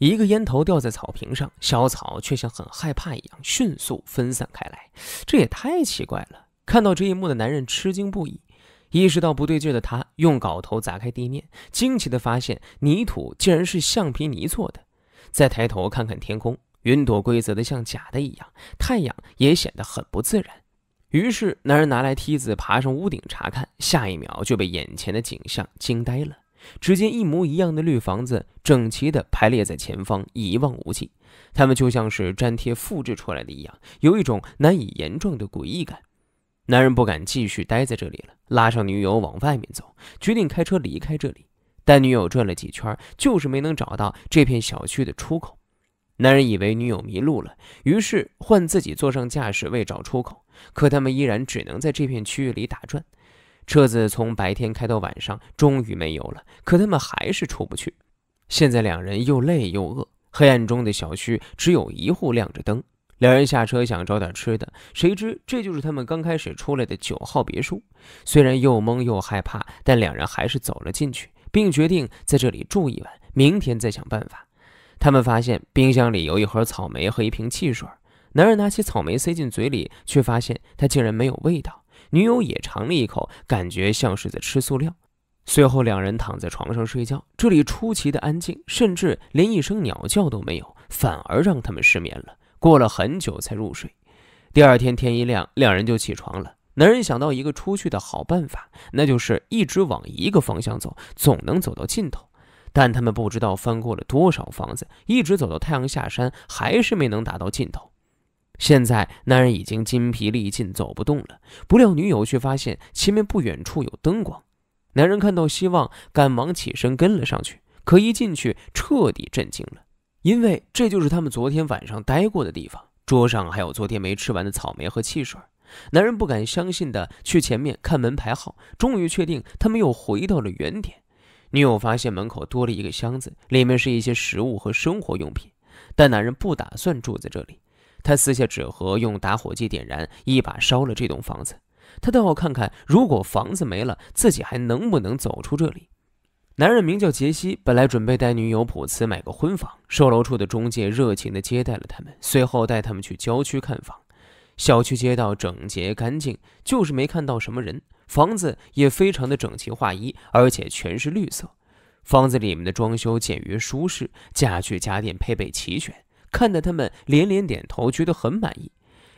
一个烟头掉在草坪上，小草却像很害怕一样迅速分散开来，这也太奇怪了。看到这一幕的男人吃惊不已，意识到不对劲的他用镐头砸开地面，惊奇的发现泥土竟然是橡皮泥做的。再抬头看看天空，云朵规则的像假的一样，太阳也显得很不自然。于是男人拿来梯子爬上屋顶查看，下一秒就被眼前的景象惊呆了。只见一模一样的绿房子整齐地排列在前方，一望无际。它们就像是粘贴复制出来的一样，有一种难以言状的诡异感。男人不敢继续待在这里了，拉上女友往外面走，决定开车离开这里。但女友转了几圈，就是没能找到这片小区的出口。男人以为女友迷路了，于是换自己坐上驾驶位找出口。可他们依然只能在这片区域里打转。车子从白天开到晚上，终于没油了。可他们还是出不去。现在两人又累又饿，黑暗中的小区只有一户亮着灯。两人下车想找点吃的，谁知这就是他们刚开始出来的九号别墅。虽然又懵又害怕，但两人还是走了进去，并决定在这里住一晚，明天再想办法。他们发现冰箱里有一盒草莓和一瓶汽水。男人拿起草莓塞进嘴里，却发现它竟然没有味道。女友也尝了一口，感觉像是在吃塑料。随后，两人躺在床上睡觉，这里出奇的安静，甚至连一声鸟叫都没有，反而让他们失眠了。过了很久才入睡。第二天天一亮，两人就起床了。男人想到一个出去的好办法，那就是一直往一个方向走，总能走到尽头。但他们不知道翻过了多少房子，一直走到太阳下山，还是没能达到尽头。现在男人已经筋疲力尽，走不动了。不料女友却发现前面不远处有灯光，男人看到希望，赶忙起身跟了上去。可一进去，彻底震惊了，因为这就是他们昨天晚上待过的地方。桌上还有昨天没吃完的草莓和汽水。男人不敢相信地去前面看门牌号，终于确定他们又回到了原点。女友发现门口多了一个箱子，里面是一些食物和生活用品，但男人不打算住在这里。他撕下纸盒，用打火机点燃，一把烧了这栋房子。他倒要看看，如果房子没了，自己还能不能走出这里。男人名叫杰西，本来准备带女友普茨买个婚房。售楼处的中介热情地接待了他们，随后带他们去郊区看房。小区街道整洁干净，就是没看到什么人。房子也非常的整齐划一，而且全是绿色。房子里面的装修简约舒适，家具家电配备齐全。看得他们连连点头，觉得很满意。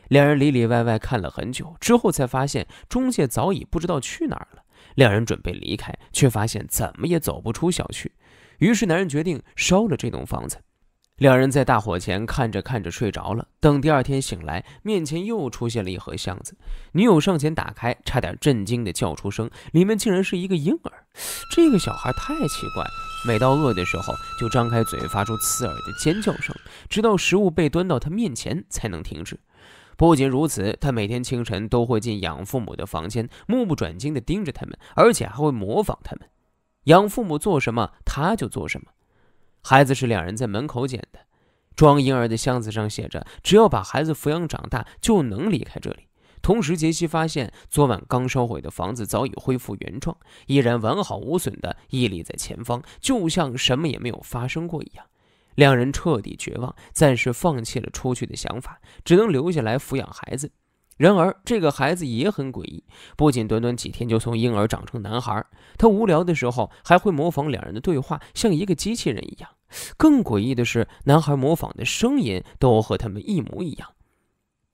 两人里里外外看了很久之后，才发现中介早已不知道去哪儿了。两人准备离开，却发现怎么也走不出小区。于是，男人决定烧了这栋房子。两人在大火前看着看着睡着了。等第二天醒来，面前又出现了一盒箱子。女友上前打开，差点震惊地叫出声，里面竟然是一个婴儿。这个小孩太奇怪了，每到饿的时候就张开嘴发出刺耳的尖叫声，直到食物被端到他面前才能停止。不仅如此，他每天清晨都会进养父母的房间，目不转睛地盯着他们，而且还会模仿他们。养父母做什么，他就做什么。孩子是两人在门口捡的，装婴儿的箱子上写着：“只要把孩子抚养长大，就能离开这里。”同时，杰西发现昨晚刚烧毁的房子早已恢复原状，依然完好无损地屹立在前方，就像什么也没有发生过一样。两人彻底绝望，暂时放弃了出去的想法，只能留下来抚养孩子。然而，这个孩子也很诡异。不仅短短几天就从婴儿长成男孩，他无聊的时候还会模仿两人的对话，像一个机器人一样。更诡异的是，男孩模仿的声音都和他们一模一样。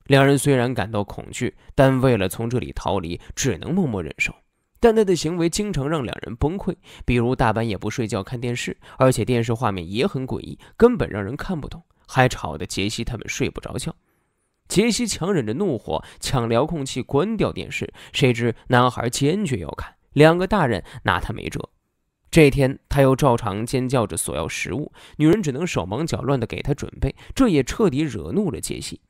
两人虽然感到恐惧，但为了从这里逃离，只能默默忍受。但他的行为经常让两人崩溃，比如大半夜不睡觉看电视，而且电视画面也很诡异，根本让人看不懂，还吵得杰西他们睡不着觉。杰西强忍着怒火，抢遥控器关掉电视。谁知男孩坚决要看，两个大人拿他没辙。这天他又照常尖叫着索要食物，女人只能手忙脚乱地给他准备，这也彻底惹怒了杰西。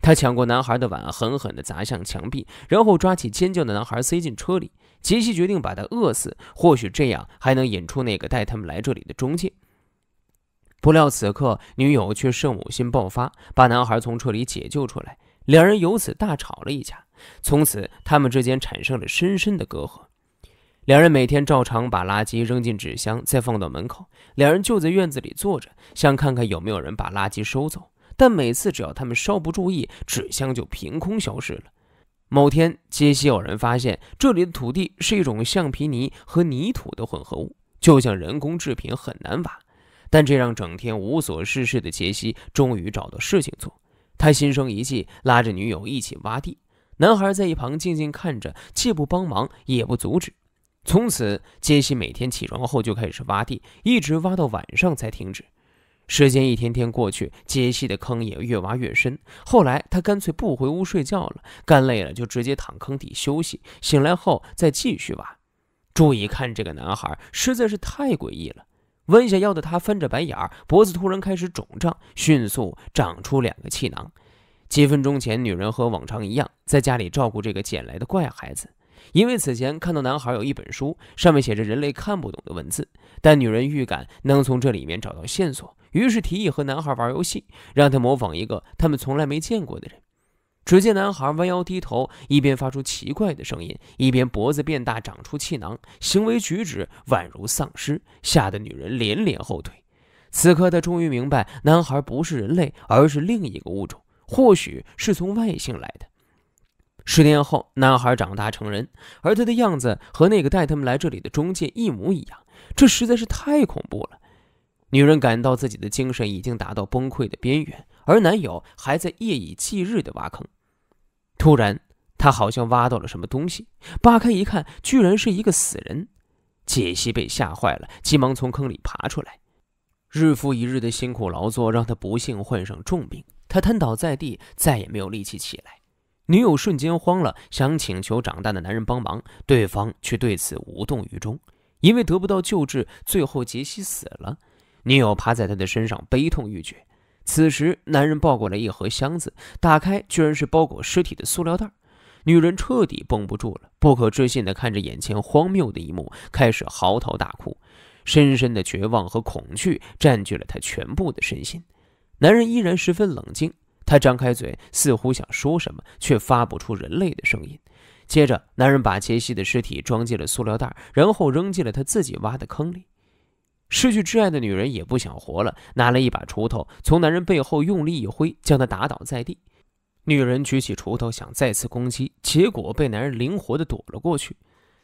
他抢过男孩的碗，狠狠地砸向墙壁，然后抓起尖叫的男孩塞进车里。杰西决定把他饿死，或许这样还能引出那个带他们来这里的中介。不料，此刻女友却圣母心爆发，把男孩从车里解救出来，两人由此大吵了一架，从此他们之间产生了深深的隔阂。两人每天照常把垃圾扔进纸箱，再放到门口。两人就在院子里坐着，想看看有没有人把垃圾收走。但每次只要他们稍不注意，纸箱就凭空消失了。某天，杰西偶然发现，这里的土地是一种橡皮泥和泥土的混合物，就像人工制品，很难挖。但这让整天无所事事的杰西终于找到事情做，他心生一计，拉着女友一起挖地。男孩在一旁静静看着，既不帮忙，也不阻止。从此，杰西每天起床后就开始挖地，一直挖到晚上才停止。时间一天天过去，杰西的坑也越挖越深。后来，他干脆不回屋睡觉了，干累了就直接躺坑底休息，醒来后再继续挖。注意看，这个男孩实在是太诡异了。弯下腰的他翻着白眼儿，脖子突然开始肿胀，迅速长出两个气囊。几分钟前，女人和往常一样在家里照顾这个捡来的怪孩子，因为此前看到男孩有一本书，上面写着人类看不懂的文字，但女人预感能从这里面找到线索，于是提议和男孩玩游戏，让他模仿一个他们从来没见过的人。只见男孩弯腰低头，一边发出奇怪的声音，一边脖子变大，长出气囊，行为举止宛如丧尸，吓得女人连连后退。此刻，她终于明白，男孩不是人类，而是另一个物种，或许是从外星来的。十年后，男孩长大成人，而他的样子和那个带他们来这里的中介一模一样，这实在是太恐怖了。女人感到自己的精神已经达到崩溃的边缘，而男友还在夜以继日的挖坑。突然，他好像挖到了什么东西，扒开一看，居然是一个死人。杰西被吓坏了，急忙从坑里爬出来。日复一日的辛苦劳作让他不幸患上重病，他瘫倒在地，再也没有力气起来。女友瞬间慌了，想请求长大的男人帮忙，对方却对此无动于衷。因为得不到救治，最后杰西死了。女友趴在他的身上，悲痛欲绝。此时，男人抱过来一盒箱子，打开，居然是包裹尸体的塑料袋。女人彻底绷不住了，不可置信地看着眼前荒谬的一幕，开始嚎啕大哭。深深的绝望和恐惧占据了她全部的身心。男人依然十分冷静，他张开嘴，似乎想说什么，却发不出人类的声音。接着，男人把杰西的尸体装进了塑料袋，然后扔进了他自己挖的坑里。失去挚爱的女人也不想活了，拿了一把锄头，从男人背后用力一挥，将他打倒在地。女人举起锄头想再次攻击，结果被男人灵活的躲了过去。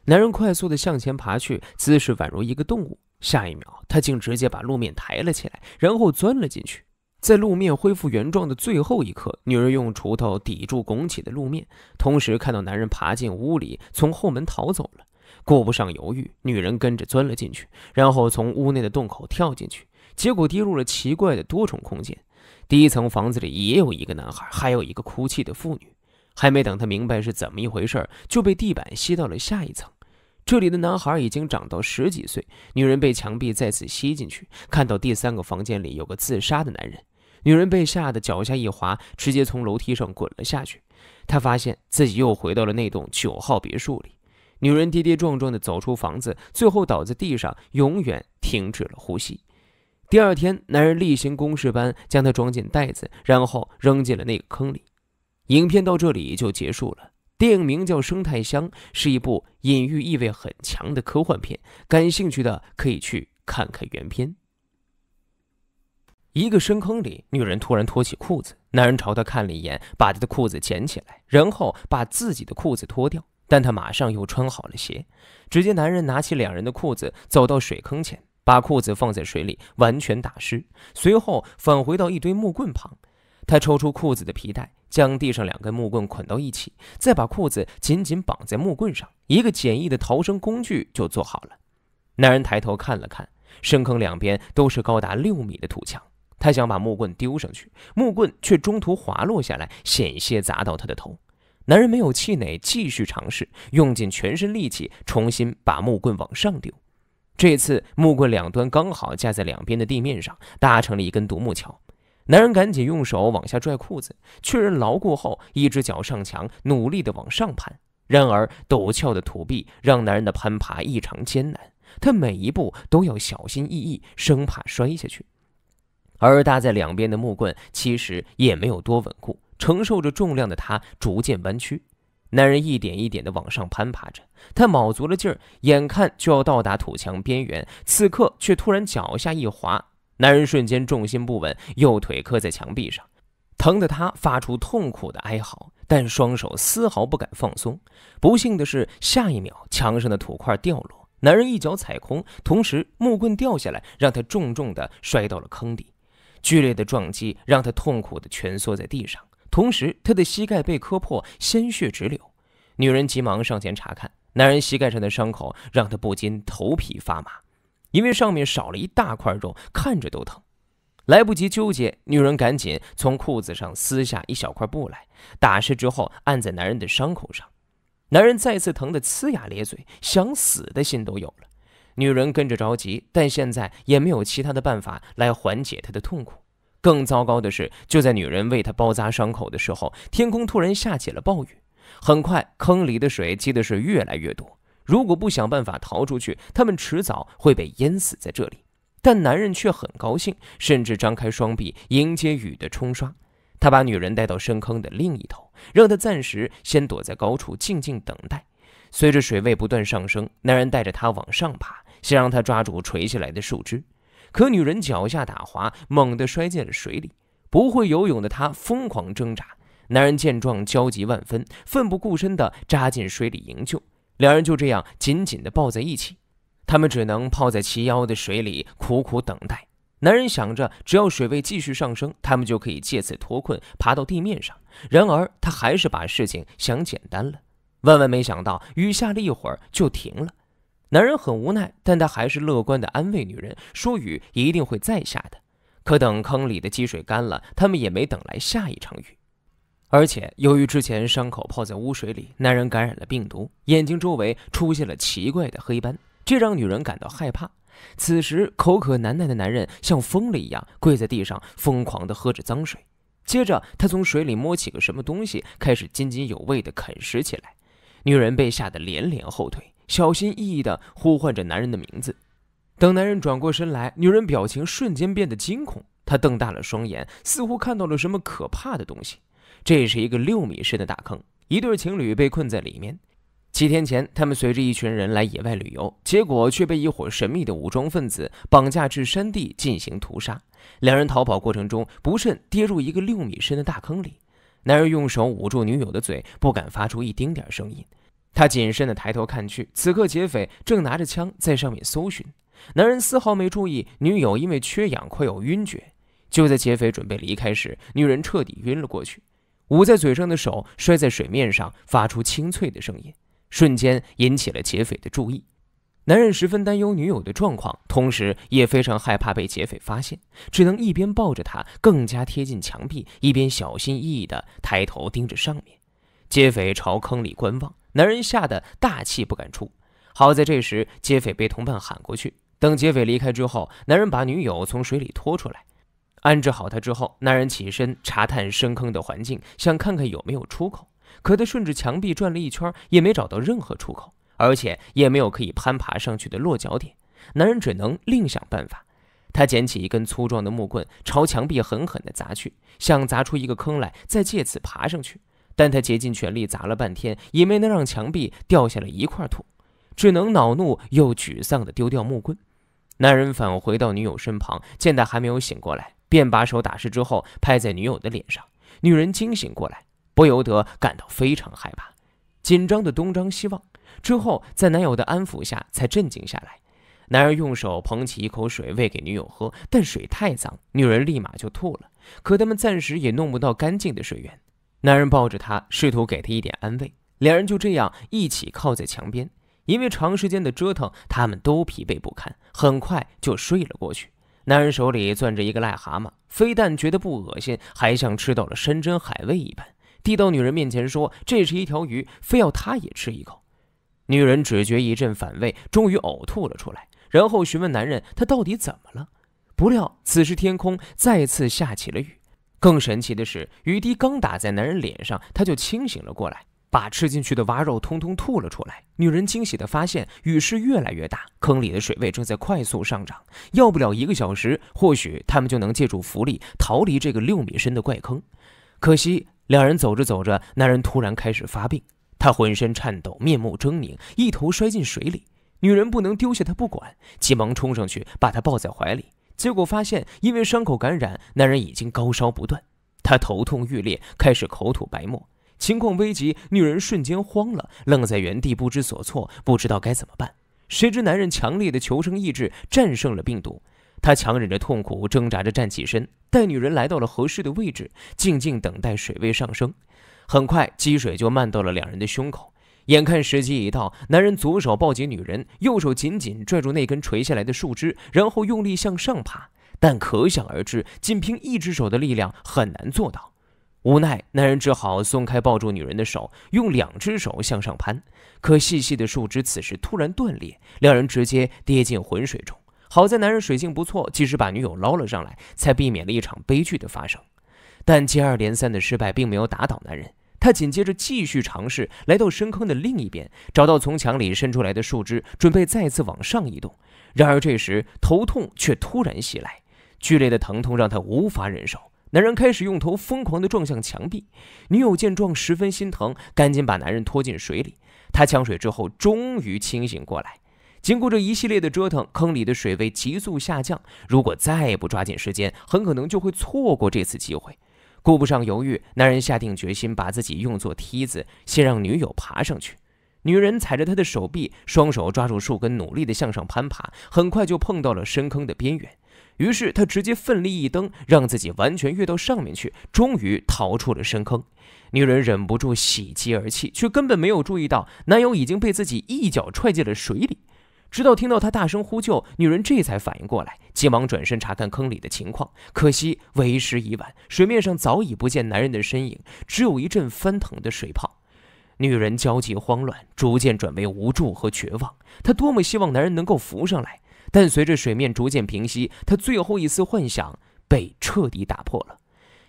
男人快速的向前爬去，姿势宛如一个动物。下一秒，他竟直接把路面抬了起来，然后钻了进去。在路面恢复原状的最后一刻，女人用锄头抵住拱起的路面，同时看到男人爬进屋里，从后门逃走了。顾不上犹豫，女人跟着钻了进去，然后从屋内的洞口跳进去，结果跌入了奇怪的多重空间。第一层房子里也有一个男孩，还有一个哭泣的妇女。还没等他明白是怎么一回事儿，就被地板吸到了下一层。这里的男孩已经长到十几岁。女人被墙壁再次吸进去，看到第三个房间里有个自杀的男人。女人被吓得脚下一滑，直接从楼梯上滚了下去。她发现自己又回到了那栋九号别墅里。女人跌跌撞撞地走出房子，最后倒在地上，永远停止了呼吸。第二天，男人例行公事般将她装进袋子，然后扔进了那个坑里。影片到这里就结束了。电影名叫《生态箱》，是一部隐喻意味很强的科幻片。感兴趣的可以去看看原片。一个深坑里，女人突然脱起裤子，男人朝她看了一眼，把她的裤子捡起来，然后把自己的裤子脱掉。但他马上又穿好了鞋。只见男人拿起两人的裤子，走到水坑前，把裤子放在水里，完全打湿。随后返回到一堆木棍旁，他抽出裤子的皮带，将地上两根木棍捆到一起，再把裤子紧紧绑在木棍上，一个简易的逃生工具就做好了。男人抬头看了看深坑两边都是高达六米的土墙，他想把木棍丢上去，木棍却中途滑落下来，险些砸到他的头。男人没有气馁，继续尝试，用尽全身力气重新把木棍往上丢。这次木棍两端刚好架在两边的地面上，搭成了一根独木桥。男人赶紧用手往下拽裤子，确认牢固后，一只脚上墙，努力的往上攀。然而陡峭的土壁让男人的攀爬异常艰难，他每一步都要小心翼翼，生怕摔下去。而搭在两边的木棍其实也没有多稳固。承受着重量的他逐渐弯曲，男人一点一点的往上攀爬着，他卯足了劲儿，眼看就要到达土墙边缘，此刻却突然脚下一滑，男人瞬间重心不稳，右腿磕在墙壁上，疼得他发出痛苦的哀嚎，但双手丝毫不敢放松。不幸的是，下一秒墙上的土块掉落，男人一脚踩空，同时木棍掉下来，让他重重的摔到了坑底，剧烈的撞击让他痛苦的蜷缩在地上。同时，他的膝盖被磕破，鲜血直流。女人急忙上前查看，男人膝盖上的伤口让他不禁头皮发麻，因为上面少了一大块肉，看着都疼。来不及纠结，女人赶紧从裤子上撕下一小块布来，打湿之后按在男人的伤口上。男人再次疼得呲牙咧嘴，想死的心都有了。女人跟着着急，但现在也没有其他的办法来缓解他的痛苦。更糟糕的是，就在女人为他包扎伤口的时候，天空突然下起了暴雨。很快，坑里的水积的是越来越多。如果不想办法逃出去，他们迟早会被淹死在这里。但男人却很高兴，甚至张开双臂迎接雨的冲刷。他把女人带到深坑的另一头，让她暂时先躲在高处，静静等待。随着水位不断上升，男人带着她往上爬，先让她抓住垂下来的树枝。可女人脚下打滑，猛地摔进了水里。不会游泳的她疯狂挣扎，男人见状焦急万分，奋不顾身地扎进水里营救。两人就这样紧紧地抱在一起，他们只能泡在齐腰的水里苦苦等待。男人想着，只要水位继续上升，他们就可以借此脱困，爬到地面上。然而他还是把事情想简单了，万万没想到，雨下了一会儿就停了。男人很无奈，但他还是乐观的安慰女人：“说雨一定会再下的。”可等坑里的积水干了，他们也没等来下一场雨。而且，由于之前伤口泡在污水里，男人感染了病毒，眼睛周围出现了奇怪的黑斑，这让女人感到害怕。此时，口渴难耐的男人像疯了一样，跪在地上疯狂的喝着脏水。接着，他从水里摸起个什么东西，开始津津有味的啃食起来。女人被吓得连连后退。小心翼翼地呼唤着男人的名字，等男人转过身来，女人表情瞬间变得惊恐，她瞪大了双眼，似乎看到了什么可怕的东西。这是一个六米深的大坑，一对情侣被困在里面。七天前，他们随着一群人来野外旅游，结果却被一伙神秘的武装分子绑架至山地进行屠杀。两人逃跑过程中不慎跌入一个六米深的大坑里，男人用手捂住女友的嘴，不敢发出一丁点声音。他谨慎地抬头看去，此刻劫匪正拿着枪在上面搜寻。男人丝毫没注意女友因为缺氧快要晕厥。就在劫匪准备离开时，女人彻底晕了过去，捂在嘴上的手摔在水面上，发出清脆的声音，瞬间引起了劫匪的注意。男人十分担忧女友的状况，同时也非常害怕被劫匪发现，只能一边抱着她更加贴近墙壁，一边小心翼翼地抬头盯着上面。劫匪朝坑里观望。男人吓得大气不敢出，好在这时劫匪被同伴喊过去。等劫匪离开之后，男人把女友从水里拖出来，安置好她之后，男人起身查探深坑的环境，想看看有没有出口。可他顺着墙壁转了一圈，也没找到任何出口，而且也没有可以攀爬上去的落脚点。男人只能另想办法。他捡起一根粗壮的木棍，朝墙壁狠狠地砸去，想砸出一个坑来，再借此爬上去。但他竭尽全力砸了半天，也没能让墙壁掉下来一块土，只能恼怒又沮丧地丢掉木棍。男人返回到女友身旁，见她还没有醒过来，便把手打湿之后拍在女友的脸上。女人惊醒过来，不由得感到非常害怕，紧张的东张西望。之后，在男友的安抚下才镇静下来。男人用手捧起一口水喂给女友喝，但水太脏，女人立马就吐了。可他们暂时也弄不到干净的水源。男人抱着她，试图给她一点安慰。两人就这样一起靠在墙边，因为长时间的折腾，他们都疲惫不堪，很快就睡了过去。男人手里攥着一个癞蛤蟆，非但觉得不恶心，还像吃到了山珍海味一般，递到女人面前说：“这是一条鱼，非要他也吃一口。”女人只觉一阵反胃，终于呕吐了出来，然后询问男人：“他到底怎么了？”不料此时天空再次下起了雨。更神奇的是，雨滴刚打在男人脸上，他就清醒了过来，把吃进去的蛙肉通通吐了出来。女人惊喜地发现，雨势越来越大，坑里的水位正在快速上涨，要不了一个小时，或许他们就能借助浮力逃离这个六米深的怪坑。可惜，两人走着走着，男人突然开始发病，他浑身颤抖，面目狰狞，一头摔进水里。女人不能丢下他不管，急忙冲上去把他抱在怀里。结果发现，因为伤口感染，男人已经高烧不断，他头痛欲裂，开始口吐白沫，情况危急。女人瞬间慌了，愣在原地，不知所措，不知道该怎么办。谁知男人强烈的求生意志战胜了病毒，他强忍着痛苦，挣扎着站起身，带女人来到了合适的位置，静静等待水位上升。很快，积水就漫到了两人的胸口。眼看时机已到，男人左手抱紧女人，右手紧紧拽住那根垂下来的树枝，然后用力向上爬。但可想而知，仅凭一只手的力量很难做到。无奈，男人只好松开抱住女人的手，用两只手向上攀。可细细的树枝此时突然断裂，两人直接跌进浑水中。好在男人水性不错，及时把女友捞了上来，才避免了一场悲剧的发生。但接二连三的失败并没有打倒男人。他紧接着继续尝试，来到深坑的另一边，找到从墙里伸出来的树枝，准备再次往上移动。然而这时，头痛却突然袭来，剧烈的疼痛让他无法忍受。男人开始用头疯狂地撞向墙壁。女友见状十分心疼，赶紧把男人拖进水里。他呛水之后终于清醒过来。经过这一系列的折腾，坑里的水位急速下降。如果再不抓紧时间，很可能就会错过这次机会。顾不上犹豫，男人下定决心，把自己用作梯子，先让女友爬上去。女人踩着他的手臂，双手抓住树根，努力地向上攀爬，很快就碰到了深坑的边缘。于是他直接奋力一蹬，让自己完全跃到上面去，终于逃出了深坑。女人忍不住喜极而泣，却根本没有注意到男友已经被自己一脚踹进了水里。直到听到他大声呼救，女人这才反应过来，急忙转身查看坑里的情况。可惜为时已晚，水面上早已不见男人的身影，只有一阵翻腾的水泡。女人焦急慌乱，逐渐转为无助和绝望。她多么希望男人能够浮上来，但随着水面逐渐平息，她最后一丝幻想被彻底打破了。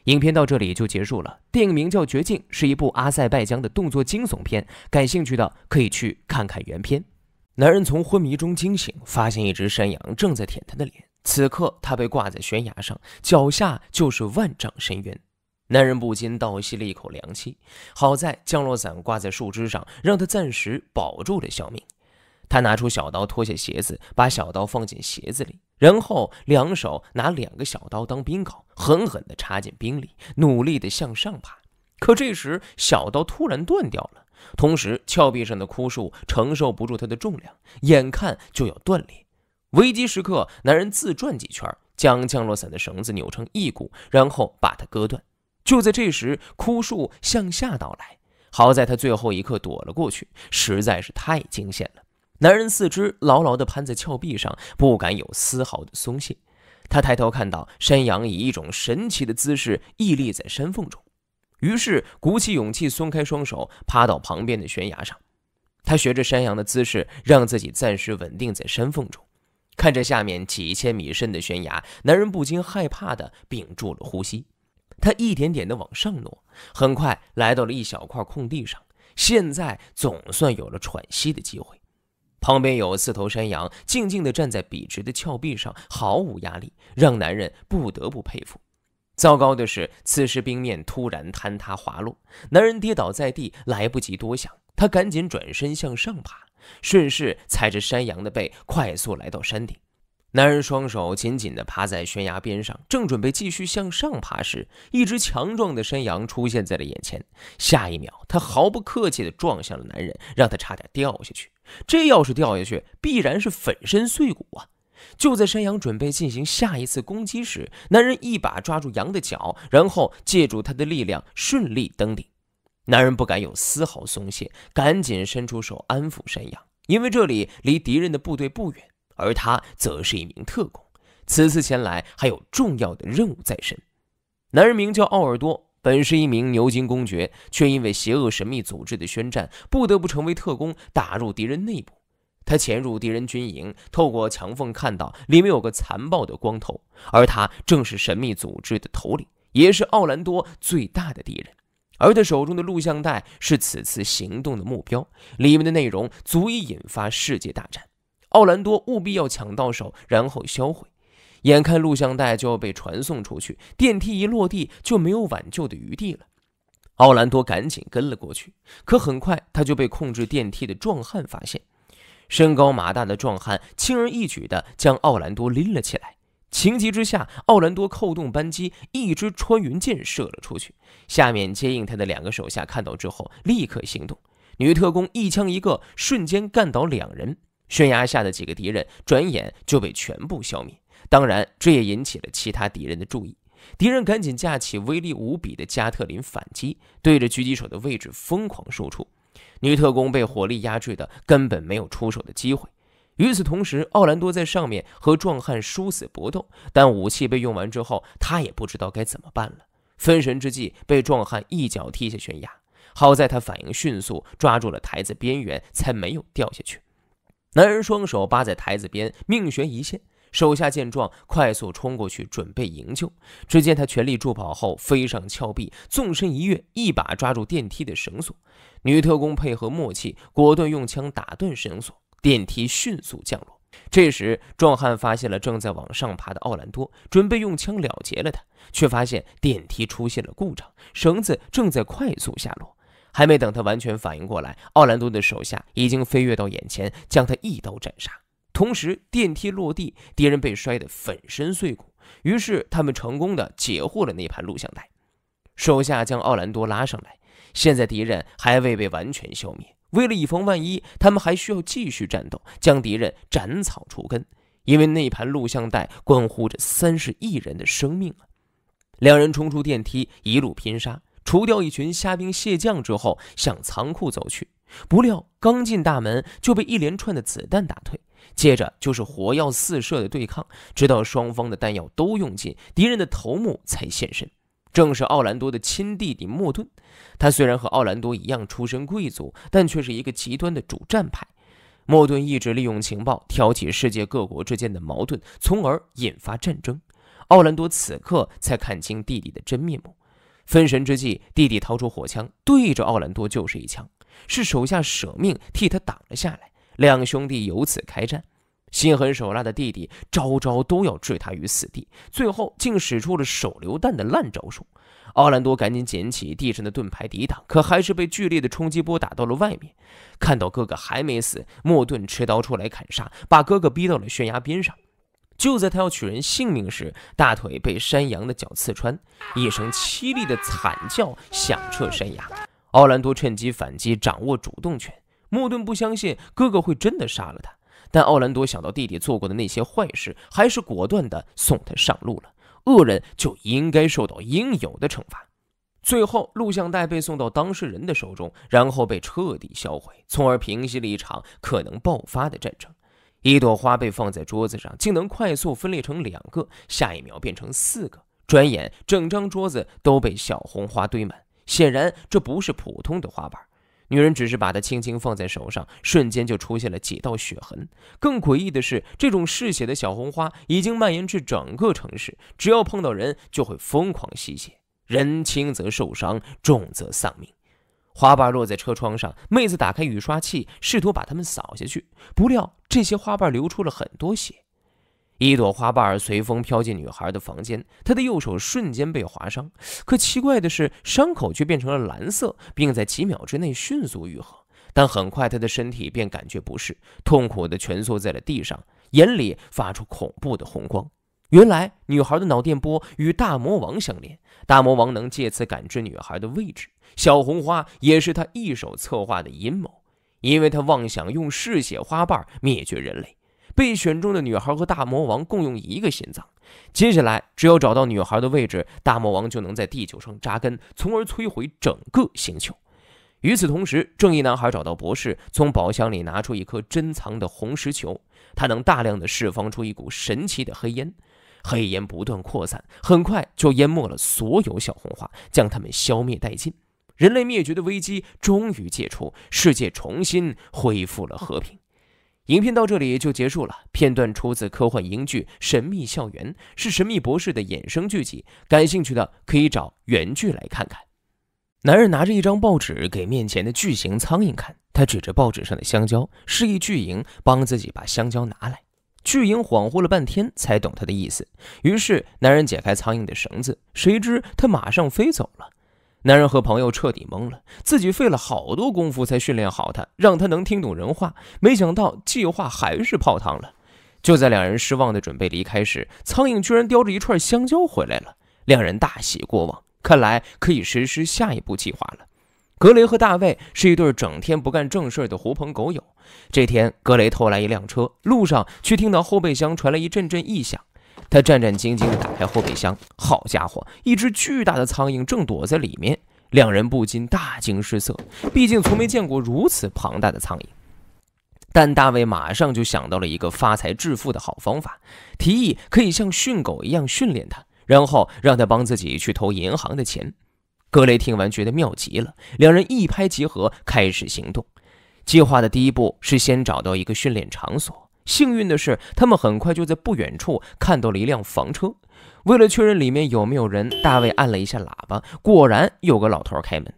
影片到这里就结束了。电影名叫《绝境》，是一部阿塞拜疆的动作惊悚片。感兴趣的可以去看看原片。男人从昏迷中惊醒，发现一只山羊正在舔他的脸。此刻他被挂在悬崖上，脚下就是万丈深渊。男人不禁倒吸了一口凉气。好在降落伞挂在树枝上，让他暂时保住了小命。他拿出小刀，脱下鞋子，把小刀放进鞋子里，然后两手拿两个小刀当冰镐，狠狠地插进冰里，努力地向上爬。可这时，小刀突然断掉了。同时，峭壁上的枯树承受不住它的重量，眼看就要断裂。危机时刻，男人自转几圈，将降落伞的绳子扭成一股，然后把它割断。就在这时，枯树向下倒来，好在他最后一刻躲了过去，实在是太惊险了。男人四肢牢牢地攀在峭壁上，不敢有丝毫的松懈。他抬头看到山羊以一种神奇的姿势屹立在山缝中。于是鼓起勇气，松开双手，趴到旁边的悬崖上。他学着山羊的姿势，让自己暂时稳定在山缝中。看着下面几千米深的悬崖，男人不禁害怕的屏住了呼吸。他一点点的往上挪，很快来到了一小块空地上。现在总算有了喘息的机会。旁边有四头山羊静静地站在笔直的峭壁上，毫无压力，让男人不得不佩服。糟糕的是，此时冰面突然坍塌滑落，男人跌倒在地，来不及多想，他赶紧转身向上爬，顺势踩着山羊的背，快速来到山顶。男人双手紧紧地趴在悬崖边上，正准备继续向上爬时，一只强壮的山羊出现在了眼前。下一秒，他毫不客气地撞向了男人，让他差点掉下去。这要是掉下去，必然是粉身碎骨啊！就在山羊准备进行下一次攻击时，男人一把抓住羊的脚，然后借助他的力量顺利登顶。男人不敢有丝毫松懈，赶紧伸出手安抚山羊，因为这里离敌人的部队不远，而他则是一名特工，此次前来还有重要的任务在身。男人名叫奥尔多，本是一名牛津公爵，却因为邪恶神秘组织的宣战，不得不成为特工，打入敌人内部。他潜入敌人军营，透过墙缝看到里面有个残暴的光头，而他正是神秘组织的头领，也是奥兰多最大的敌人。而他手中的录像带是此次行动的目标，里面的内容足以引发世界大战。奥兰多务必要抢到手，然后销毁。眼看录像带就要被传送出去，电梯一落地就没有挽救的余地了。奥兰多赶紧跟了过去，可很快他就被控制电梯的壮汉发现。身高马大的壮汉轻而易举地将奥兰多拎了起来。情急之下，奥兰多扣动扳机，一支穿云箭射了出去。下面接应他的两个手下看到之后，立刻行动。女特工一枪一个，瞬间干倒两人。悬崖下的几个敌人转眼就被全部消灭。当然，这也引起了其他敌人的注意。敌人赶紧架起威力无比的加特林反击，对着狙击手的位置疯狂输出。女特工被火力压制的根本没有出手的机会。与此同时，奥兰多在上面和壮汉殊死搏斗，但武器被用完之后，他也不知道该怎么办了。分神之际，被壮汉一脚踢下悬崖。好在他反应迅速，抓住了台子边缘，才没有掉下去。男人双手扒在台子边，命悬一线。手下见状，快速冲过去准备营救。只见他全力助跑后，飞上峭壁，纵身一跃，一把抓住电梯的绳索。女特工配合默契，果断用枪打断绳索，电梯迅速降落。这时，壮汉发现了正在往上爬的奥兰多，准备用枪了结了他，却发现电梯出现了故障，绳子正在快速下落。还没等他完全反应过来，奥兰多的手下已经飞跃到眼前，将他一刀斩杀。同时，电梯落地，敌人被摔得粉身碎骨。于是，他们成功的解获了那盘录像带。手下将奥兰多拉上来。现在，敌人还未被完全消灭。为了以防万一，他们还需要继续战斗，将敌人斩草除根。因为那盘录像带关乎着三十亿人的生命啊！两人冲出电梯，一路拼杀，除掉一群虾兵蟹将之后，向仓库走去。不料，刚进大门就被一连串的子弹打退。接着就是火药四射的对抗，直到双方的弹药都用尽，敌人的头目才现身。正是奥兰多的亲弟弟莫顿。他虽然和奥兰多一样出身贵族，但却是一个极端的主战派。莫顿一直利用情报挑起世界各国之间的矛盾，从而引发战争。奥兰多此刻才看清弟弟的真面目。分神之际，弟弟掏出火枪，对着奥兰多就是一枪，是手下舍命替他挡了下来。两兄弟由此开战，心狠手辣的弟弟招招都要置他于死地，最后竟使出了手榴弹的烂招数。奥兰多赶紧捡起地上的盾牌抵挡，可还是被剧烈的冲击波打到了外面。看到哥哥还没死，莫顿持刀出来砍杀，把哥哥逼到了悬崖边上。就在他要取人性命时，大腿被山羊的脚刺穿，一声凄厉的惨叫响彻山崖。奥兰多趁机反击，掌握主动权。莫顿不相信哥哥会真的杀了他，但奥兰多想到弟弟做过的那些坏事，还是果断的送他上路了。恶人就应该受到应有的惩罚。最后，录像带被送到当事人的手中，然后被彻底销毁，从而平息了一场可能爆发的战争。一朵花被放在桌子上，竟能快速分裂成两个，下一秒变成四个，转眼整张桌子都被小红花堆满。显然，这不是普通的花瓣。女人只是把它轻轻放在手上，瞬间就出现了几道血痕。更诡异的是，这种嗜血的小红花已经蔓延至整个城市，只要碰到人就会疯狂吸血，人轻则受伤，重则丧命。花瓣落在车窗上，妹子打开雨刷器，试图把它们扫下去，不料这些花瓣流出了很多血。一朵花瓣随风飘进女孩的房间，她的右手瞬间被划伤，可奇怪的是，伤口却变成了蓝色，并在几秒之内迅速愈合。但很快，她的身体便感觉不适，痛苦地蜷缩在了地上，眼里发出恐怖的红光。原来，女孩的脑电波与大魔王相连，大魔王能借此感知女孩的位置。小红花也是他一手策划的阴谋，因为他妄想用嗜血花瓣灭绝人类。被选中的女孩和大魔王共用一个心脏，接下来只要找到女孩的位置，大魔王就能在地球上扎根，从而摧毁整个星球。与此同时，正义男孩找到博士，从宝箱里拿出一颗珍藏的红石球，它能大量的释放出一股神奇的黑烟，黑烟不断扩散，很快就淹没了所有小红花，将它们消灭殆尽。人类灭绝的危机终于解除，世界重新恢复了和平。影片到这里就结束了。片段出自科幻英剧《神秘校园》，是《神秘博士》的衍生剧集。感兴趣的可以找原剧来看看。男人拿着一张报纸给面前的巨型苍蝇看，他指着报纸上的香蕉，示意巨蝇帮自己把香蕉拿来。巨蝇恍惚了半天才懂他的意思，于是男人解开苍蝇的绳子，谁知它马上飞走了。男人和朋友彻底懵了，自己费了好多功夫才训练好他，让他能听懂人话，没想到计划还是泡汤了。就在两人失望的准备离开时，苍蝇居然叼着一串香蕉回来了，两人大喜过望，看来可以实施下一步计划了。格雷和大卫是一对整天不干正事儿的狐朋狗友，这天格雷偷来一辆车，路上却听到后备箱传来一阵阵异响。他战战兢兢打开后备箱，好家伙，一只巨大的苍蝇正躲在里面，两人不禁大惊失色，毕竟从没见过如此庞大的苍蝇。但大卫马上就想到了一个发财致富的好方法，提议可以像训狗一样训练它，然后让它帮自己去偷银行的钱。格雷听完觉得妙极了，两人一拍即合，开始行动。计划的第一步是先找到一个训练场所。幸运的是，他们很快就在不远处看到了一辆房车。为了确认里面有没有人，大卫按了一下喇叭。果然有个老头开门。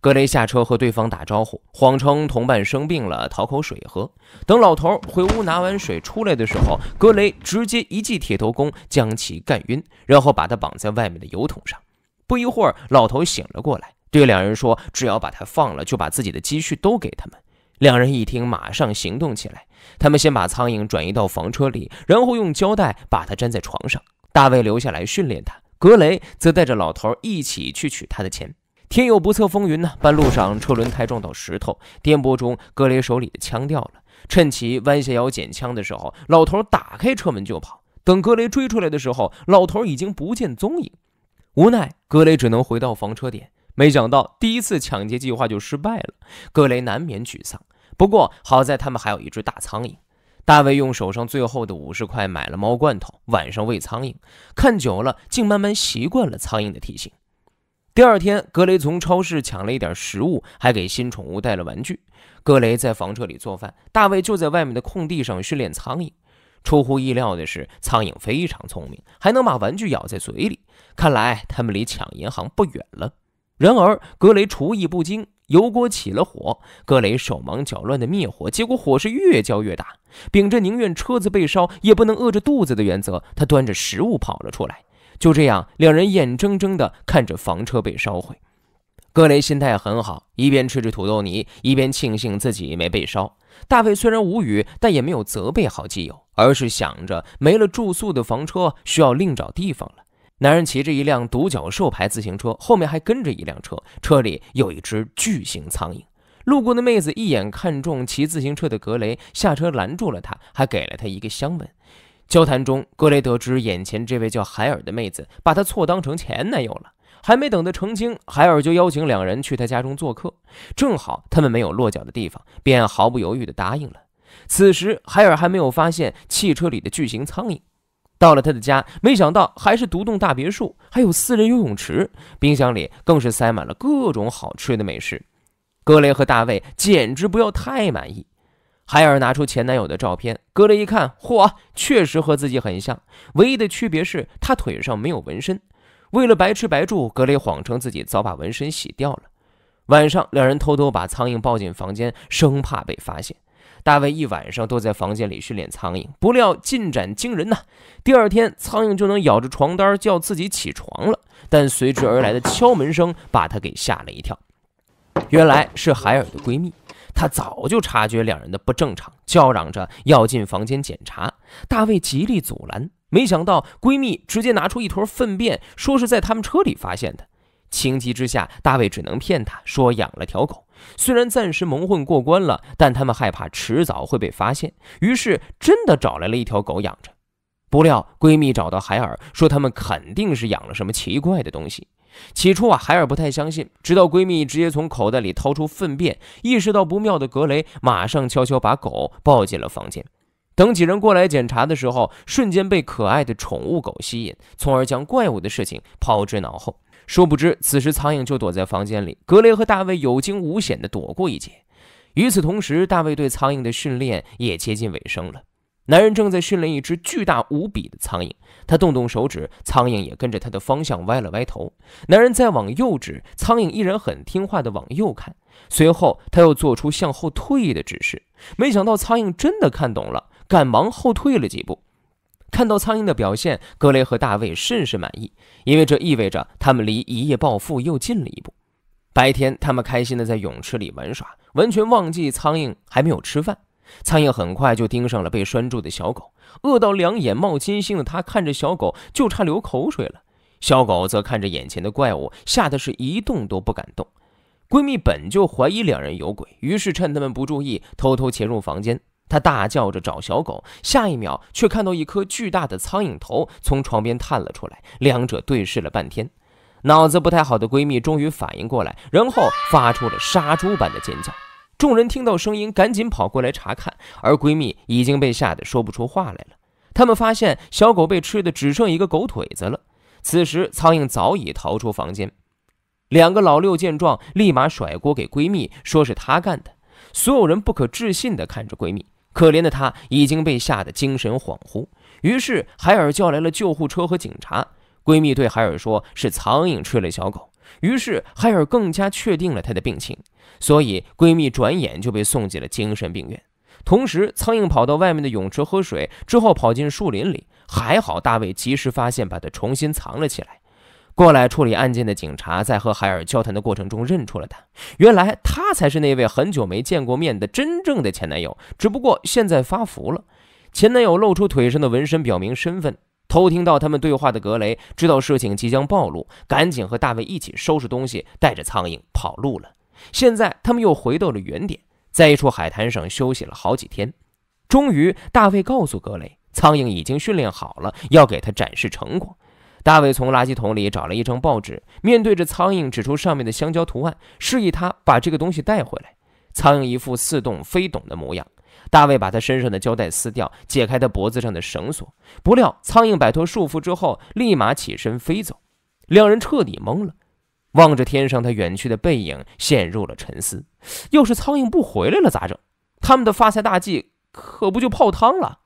格雷下车和对方打招呼，谎称同伴生病了，讨口水喝。等老头回屋拿完水出来的时候，格雷直接一记铁头功将其干晕，然后把他绑在外面的油桶上。不一会儿，老头醒了过来，对两人说：“只要把他放了，就把自己的积蓄都给他们。”两人一听，马上行动起来。他们先把苍蝇转移到房车里，然后用胶带把它粘在床上。大卫留下来训练他，格雷则带着老头一起去取他的钱。天有不测风云呢，半路上车轮胎撞到石头，颠簸中格雷手里的枪掉了。趁其弯下腰捡枪的时候，老头打开车门就跑。等格雷追出来的时候，老头已经不见踪影。无奈，格雷只能回到房车点。没想到第一次抢劫计划就失败了，格雷难免沮丧。不过好在他们还有一只大苍蝇。大卫用手上最后的五十块买了猫罐头，晚上喂苍蝇。看久了，竟慢慢习惯了苍蝇的体型。第二天，格雷从超市抢了一点食物，还给新宠物带了玩具。格雷在房车里做饭，大卫就在外面的空地上训练苍蝇。出乎意料的是，苍蝇非常聪明，还能把玩具咬在嘴里。看来他们离抢银行不远了。然而，格雷厨艺不精，油锅起了火，格雷手忙脚乱地灭火，结果火是越浇越大。秉着宁愿车子被烧，也不能饿着肚子的原则，他端着食物跑了出来。就这样，两人眼睁睁地看着房车被烧毁。格雷心态很好，一边吃着土豆泥，一边庆幸自己没被烧。大卫虽然无语，但也没有责备好基友，而是想着没了住宿的房车，需要另找地方了。男人骑着一辆独角兽牌自行车，后面还跟着一辆车，车里有一只巨型苍蝇。路过的妹子一眼看中骑自行车的格雷，下车拦住了他，还给了他一个香吻。交谈中，格雷得知眼前这位叫海尔的妹子把他错当成前男友了。还没等他澄清，海尔就邀请两人去他家中做客。正好他们没有落脚的地方，便毫不犹豫地答应了。此时，海尔还没有发现汽车里的巨型苍蝇。到了他的家，没想到还是独栋大别墅，还有私人游泳池，冰箱里更是塞满了各种好吃的美食。格雷和大卫简直不要太满意。海尔拿出前男友的照片，格雷一看，嚯，确实和自己很像，唯一的区别是他腿上没有纹身。为了白吃白住，格雷谎称自己早把纹身洗掉了。晚上，两人偷偷把苍蝇抱进房间，生怕被发现。大卫一晚上都在房间里训练苍蝇，不料进展惊人呐！第二天，苍蝇就能咬着床单叫自己起床了。但随之而来的敲门声把他给吓了一跳，原来是海尔的闺蜜。她早就察觉两人的不正常，叫嚷着要进房间检查。大卫极力阻拦，没想到闺蜜直接拿出一坨粪便，说是在他们车里发现的。情急之下，大卫只能骗她说养了条狗。虽然暂时蒙混过关了，但他们害怕迟早会被发现，于是真的找来了一条狗养着。不料闺蜜找到海尔，说他们肯定是养了什么奇怪的东西。起初啊，海尔不太相信，直到闺蜜直接从口袋里掏出粪便，意识到不妙的格雷，马上悄悄把狗抱进了房间。等几人过来检查的时候，瞬间被可爱的宠物狗吸引，从而将怪物的事情抛之脑后。殊不知，此时苍蝇就躲在房间里。格雷和大卫有惊无险地躲过一劫。与此同时，大卫对苍蝇的训练也接近尾声了。男人正在训练一只巨大无比的苍蝇，他动动手指，苍蝇也跟着他的方向歪了歪头。男人再往右指，苍蝇依然很听话地往右看。随后，他又做出向后退的指示，没想到苍蝇真的看懂了，赶忙后退了几步。看到苍蝇的表现，格雷和大卫甚是满意，因为这意味着他们离一夜暴富又近了一步。白天，他们开心地在泳池里玩耍，完全忘记苍蝇还没有吃饭。苍蝇很快就盯上了被拴住的小狗，饿到两眼冒金星的他看着小狗，就差流口水了。小狗则看着眼前的怪物，吓得是一动都不敢动。闺蜜本就怀疑两人有鬼，于是趁他们不注意，偷偷潜入房间。她大叫着找小狗，下一秒却看到一颗巨大的苍蝇头从床边探了出来，两者对视了半天。脑子不太好的闺蜜终于反应过来，然后发出了杀猪般的尖叫。众人听到声音，赶紧跑过来查看，而闺蜜已经被吓得说不出话来了。他们发现小狗被吃的只剩一个狗腿子了，此时苍蝇早已逃出房间。两个老六见状，立马甩锅给闺蜜，说是她干的。所有人不可置信地看着闺蜜。可怜的她已经被吓得精神恍惚，于是海尔叫来了救护车和警察。闺蜜对海尔说：“是苍蝇吃了小狗。”于是海尔更加确定了他的病情，所以闺蜜转眼就被送进了精神病院。同时，苍蝇跑到外面的泳池喝水之后，跑进树林里，还好大卫及时发现，把它重新藏了起来。过来处理案件的警察在和海尔交谈的过程中认出了他，原来他才是那位很久没见过面的真正的前男友，只不过现在发福了。前男友露出腿上的纹身表明身份。偷听到他们对话的格雷知道事情即将暴露，赶紧和大卫一起收拾东西，带着苍蝇跑路了。现在他们又回到了原点，在一处海滩上休息了好几天。终于，大卫告诉格雷，苍蝇已经训练好了，要给他展示成果。大卫从垃圾桶里找了一张报纸，面对着苍蝇，指出上面的香蕉图案，示意他把这个东西带回来。苍蝇一副似懂非懂的模样。大卫把他身上的胶带撕掉，解开他脖子上的绳索。不料，苍蝇摆脱束缚之后，立马起身飞走。两人彻底懵了，望着天上他远去的背影，陷入了沉思：要是苍蝇不回来了咋整？他们的发财大计可不就泡汤了？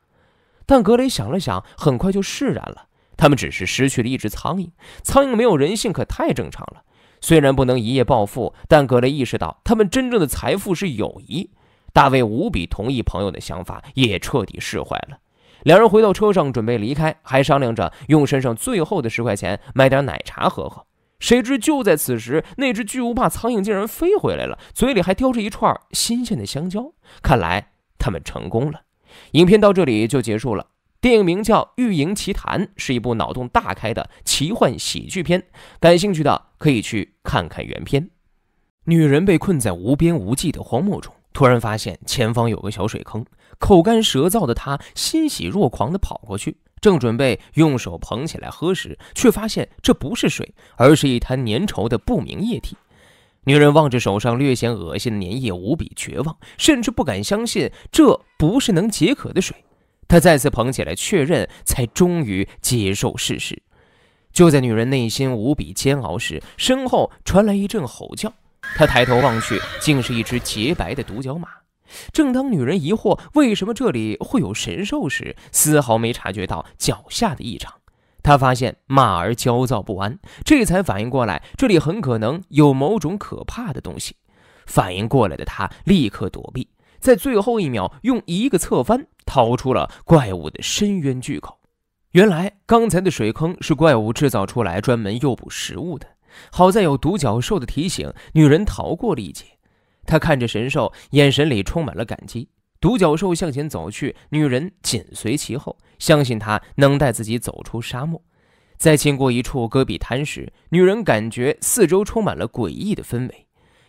但格雷想了想，很快就释然了。他们只是失去了一只苍蝇，苍蝇没有人性，可太正常了。虽然不能一夜暴富，但格雷意识到他们真正的财富是友谊。大卫无比同意朋友的想法，也彻底释怀了。两人回到车上，准备离开，还商量着用身上最后的十块钱买点奶茶喝喝。谁知就在此时，那只巨无霸苍蝇竟然飞回来了，嘴里还叼着一串新鲜的香蕉。看来他们成功了。影片到这里就结束了。电影名叫《欲影奇谈》，是一部脑洞大开的奇幻喜剧片。感兴趣的可以去看看原片。女人被困在无边无际的荒漠中，突然发现前方有个小水坑，口干舌燥的她欣喜若狂地跑过去，正准备用手捧起来喝时，却发现这不是水，而是一滩粘稠的不明液体。女人望着手上略显恶心的粘液，无比绝望，甚至不敢相信这不是能解渴的水。他再次捧起来确认，才终于接受事实。就在女人内心无比煎熬时，身后传来一阵吼叫。她抬头望去，竟是一只洁白的独角马。正当女人疑惑为什么这里会有神兽时，丝毫没察觉到脚下的异常。她发现马儿焦躁不安，这才反应过来这里很可能有某种可怕的东西。反应过来的她立刻躲避，在最后一秒用一个侧翻。逃出了怪物的深渊巨口。原来刚才的水坑是怪物制造出来，专门诱捕食物的。好在有独角兽的提醒，女人逃过了一劫。她看着神兽，眼神里充满了感激。独角兽向前走去，女人紧随其后，相信它能带自己走出沙漠。在经过一处戈壁滩时，女人感觉四周充满了诡异的氛围。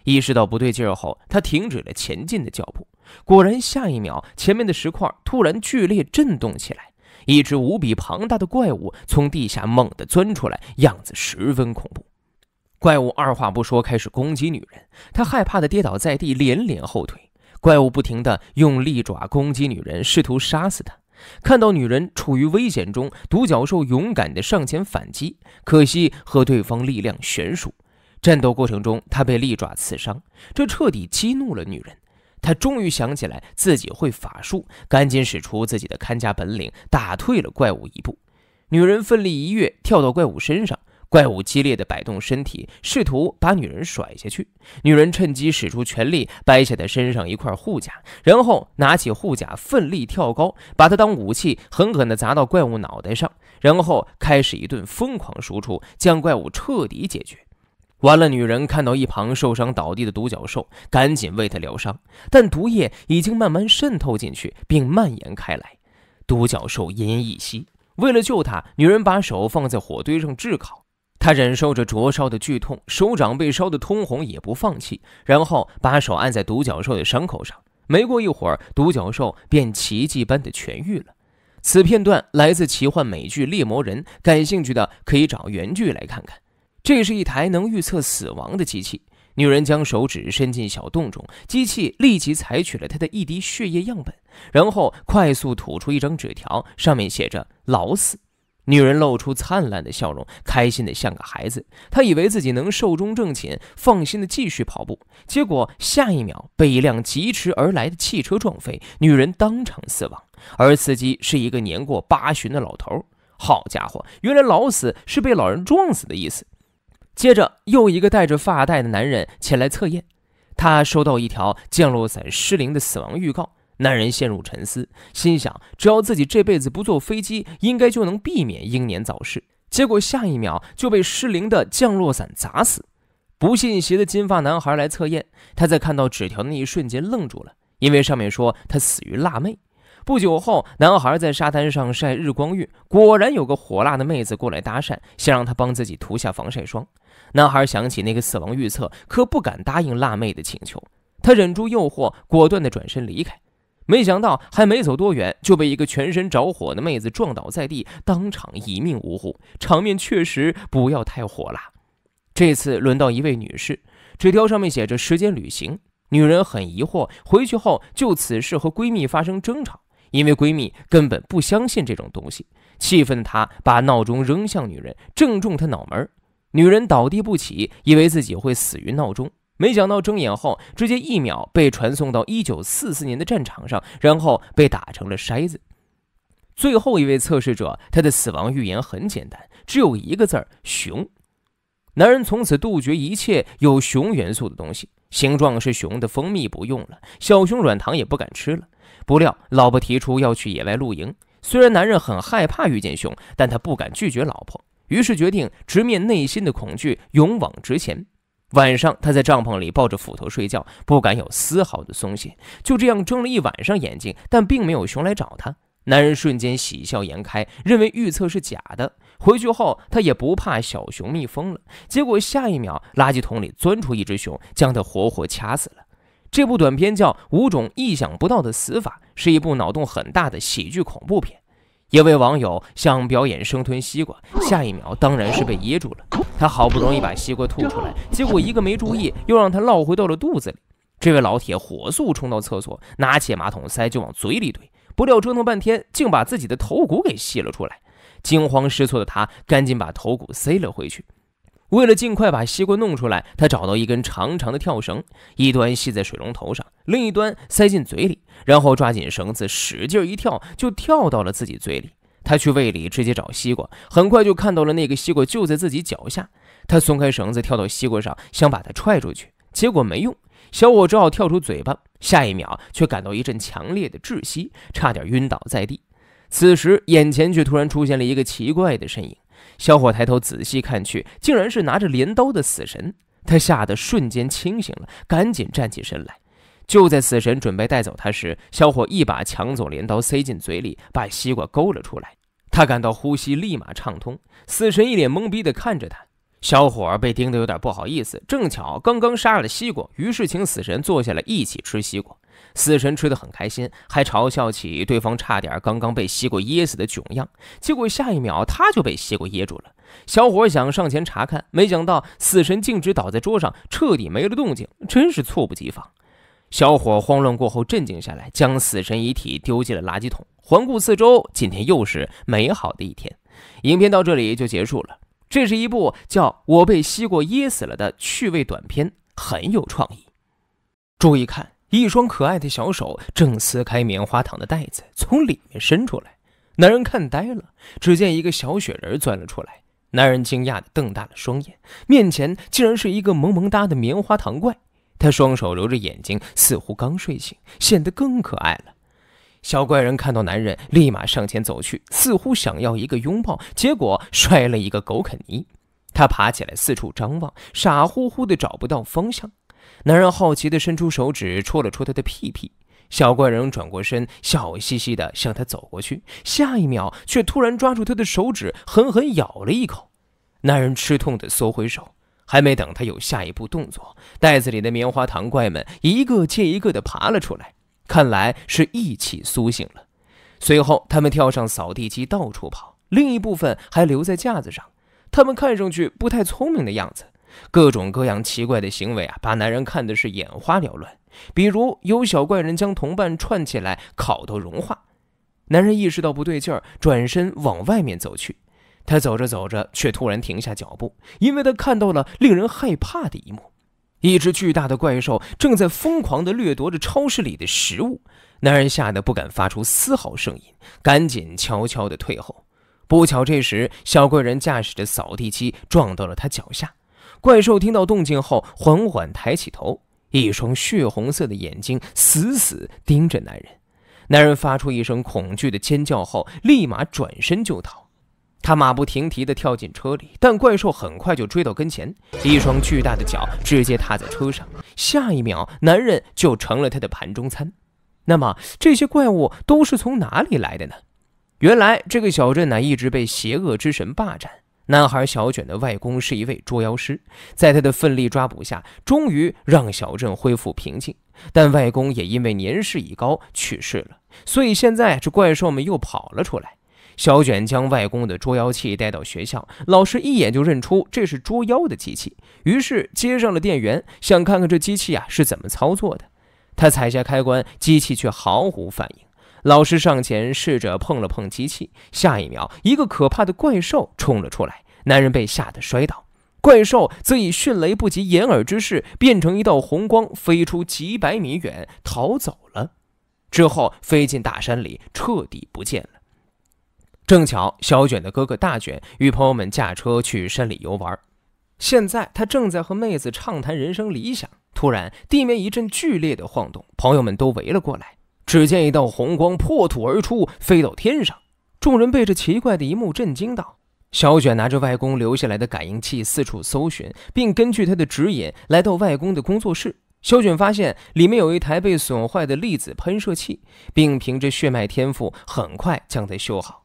意识到不对劲儿后，他停止了前进的脚步。果然，下一秒，前面的石块突然剧烈震动起来，一只无比庞大的怪物从地下猛地钻出来，样子十分恐怖。怪物二话不说开始攻击女人，他害怕的跌倒在地，连连后退。怪物不停地用利爪攻击女人，试图杀死她。看到女人处于危险中，独角兽勇敢的上前反击，可惜和对方力量悬殊。战斗过程中，他被利爪刺伤，这彻底激怒了女人。他终于想起来自己会法术，赶紧使出自己的看家本领，打退了怪物一步。女人奋力一跃，跳到怪物身上。怪物激烈的摆动身体，试图把女人甩下去。女人趁机使出全力，掰下他身上一块护甲，然后拿起护甲，奋力跳高，把它当武器，狠狠的砸到怪物脑袋上，然后开始一顿疯狂输出，将怪物彻底解决。完了，女人看到一旁受伤倒地的独角兽，赶紧为他疗伤，但毒液已经慢慢渗透进去并蔓延开来，独角兽奄奄一息。为了救他，女人把手放在火堆上炙烤，他忍受着灼烧的剧痛，手掌被烧得通红也不放弃，然后把手按在独角兽的伤口上。没过一会儿，独角兽便奇迹般的痊愈了。此片段来自奇幻美剧《猎魔人》，感兴趣的可以找原剧来看看。这是一台能预测死亡的机器。女人将手指伸进小洞中，机器立即采取了她的一滴血液样本，然后快速吐出一张纸条，上面写着“老死”。女人露出灿烂的笑容，开心的像个孩子。她以为自己能寿终正寝，放心的继续跑步。结果下一秒被一辆疾驰而来的汽车撞飞，女人当场死亡，而司机是一个年过八旬的老头。好家伙，原来“老死”是被老人撞死的意思。接着又一个戴着发带的男人前来测验，他收到一条降落伞失灵的死亡预告。男人陷入沉思，心想只要自己这辈子不坐飞机，应该就能避免英年早逝。结果下一秒就被失灵的降落伞砸死。不信邪的金发男孩来测验，他在看到纸条那一瞬间愣住了，因为上面说他死于辣妹。不久后，男孩在沙滩上晒日光浴，果然有个火辣的妹子过来搭讪，想让他帮自己涂下防晒霜。男孩想起那个死亡预测，可不敢答应辣妹的请求，他忍住诱惑，果断地转身离开。没想到还没走多远，就被一个全身着火的妹子撞倒在地，当场一命呜呼。场面确实不要太火辣。这次轮到一位女士，纸条上面写着“时间旅行”。女人很疑惑，回去后就此事和闺蜜发生争吵。因为闺蜜根本不相信这种东西，气愤的她把闹钟扔向女人，正中她脑门女人倒地不起，以为自己会死于闹钟，没想到睁眼后直接一秒被传送到一九四四年的战场上，然后被打成了筛子。最后一位测试者，他的死亡预言很简单，只有一个字儿：熊。男人从此杜绝一切有熊元素的东西，形状是熊的蜂蜜不用了，小熊软糖也不敢吃了。不料，老婆提出要去野外露营。虽然男人很害怕遇见熊，但他不敢拒绝老婆，于是决定直面内心的恐惧，勇往直前。晚上，他在帐篷里抱着斧头睡觉，不敢有丝毫的松懈。就这样睁了一晚上眼睛，但并没有熊来找他。男人瞬间喜笑颜开，认为预测是假的。回去后，他也不怕小熊蜜蜂了。结果下一秒，垃圾桶里钻出一只熊，将他活活掐死了。这部短片叫《五种意想不到的死法》，是一部脑洞很大的喜剧恐怖片。一位网友想表演生吞西瓜，下一秒当然是被噎住了。他好不容易把西瓜吐出来，结果一个没注意，又让他落回到了肚子里。这位老铁火速冲到厕所，拿起马桶塞就往嘴里怼，不料折腾半天，竟把自己的头骨给吸了出来。惊慌失措的他赶紧把头骨塞了回去。为了尽快把西瓜弄出来，他找到一根长长的跳绳，一端系在水龙头上，另一端塞进嘴里，然后抓紧绳子使劲一跳，就跳到了自己嘴里。他去胃里直接找西瓜，很快就看到了那个西瓜就在自己脚下。他松开绳子，跳到西瓜上，想把它踹出去，结果没用。小伙只好跳出嘴巴，下一秒却感到一阵强烈的窒息，差点晕倒在地。此时，眼前却突然出现了一个奇怪的身影。小伙抬头仔细看去，竟然是拿着镰刀的死神。他吓得瞬间清醒了，赶紧站起身来。就在死神准备带走他时，小伙一把抢走镰刀，塞进嘴里，把西瓜勾了出来。他感到呼吸立马畅通。死神一脸懵逼地看着他，小伙被盯得有点不好意思。正巧刚刚杀了西瓜，于是请死神坐下来一起吃西瓜。死神吃的很开心，还嘲笑起对方差点刚刚被西瓜噎死的囧样。结果下一秒他就被西瓜噎住了。小伙想上前查看，没想到死神径直倒在桌上，彻底没了动静，真是猝不及防。小伙慌乱过后镇静下来，将死神遗体丢进了垃圾桶。环顾四周，今天又是美好的一天。影片到这里就结束了。这是一部叫《我被西瓜噎死了》的趣味短片，很有创意。注意看。一双可爱的小手正撕开棉花糖的袋子，从里面伸出来。男人看呆了，只见一个小雪人钻了出来。男人惊讶地瞪大了双眼，面前竟然是一个萌萌哒的棉花糖怪。他双手揉着眼睛，似乎刚睡醒，显得更可爱了。小怪人看到男人，立马上前走去，似乎想要一个拥抱，结果摔了一个狗啃泥。他爬起来四处张望，傻乎乎的找不到方向。男人好奇地伸出手指戳了戳他的屁屁，小怪人转过身，笑嘻嘻地向他走过去。下一秒，却突然抓住他的手指，狠狠咬了一口。男人吃痛地缩回手，还没等他有下一步动作，袋子里的棉花糖怪们一个接一个地爬了出来，看来是一起苏醒了。随后，他们跳上扫地机到处跑，另一部分还留在架子上。他们看上去不太聪明的样子。各种各样奇怪的行为啊，把男人看的是眼花缭乱。比如有小怪人将同伴串起来烤到融化，男人意识到不对劲儿，转身往外面走去。他走着走着，却突然停下脚步，因为他看到了令人害怕的一幕：一只巨大的怪兽正在疯狂地掠夺着超市里的食物。男人吓得不敢发出丝毫声音，赶紧悄悄地退后。不巧，这时小怪人驾驶着扫地机撞到了他脚下。怪兽听到动静后，缓缓抬起头，一双血红色的眼睛死死盯着男人。男人发出一声恐惧的尖叫后，立马转身就逃。他马不停蹄地跳进车里，但怪兽很快就追到跟前，一双巨大的脚直接踏在车上。下一秒，男人就成了他的盘中餐。那么，这些怪物都是从哪里来的呢？原来，这个小镇乃一直被邪恶之神霸占。男孩小卷的外公是一位捉妖师，在他的奋力抓捕下，终于让小镇恢复平静。但外公也因为年事已高去世了，所以现在这怪兽们又跑了出来。小卷将外公的捉妖器带到学校，老师一眼就认出这是捉妖的机器，于是接上了电源，想看看这机器啊是怎么操作的。他踩下开关，机器却毫无反应。老师上前试着碰了碰机器，下一秒，一个可怕的怪兽冲了出来，男人被吓得摔倒，怪兽则以迅雷不及掩耳之势变成一道红光，飞出几百米远逃走了，之后飞进大山里，彻底不见了。正巧小卷的哥哥大卷与朋友们驾车去山里游玩，现在他正在和妹子畅谈人生理想，突然地面一阵剧烈的晃动，朋友们都围了过来。只见一道红光破土而出，飞到天上。众人被这奇怪的一幕震惊到。小卷拿着外公留下来的感应器四处搜寻，并根据他的指引来到外公的工作室。小卷发现里面有一台被损坏的粒子喷射器，并凭着血脉天赋很快将它修好。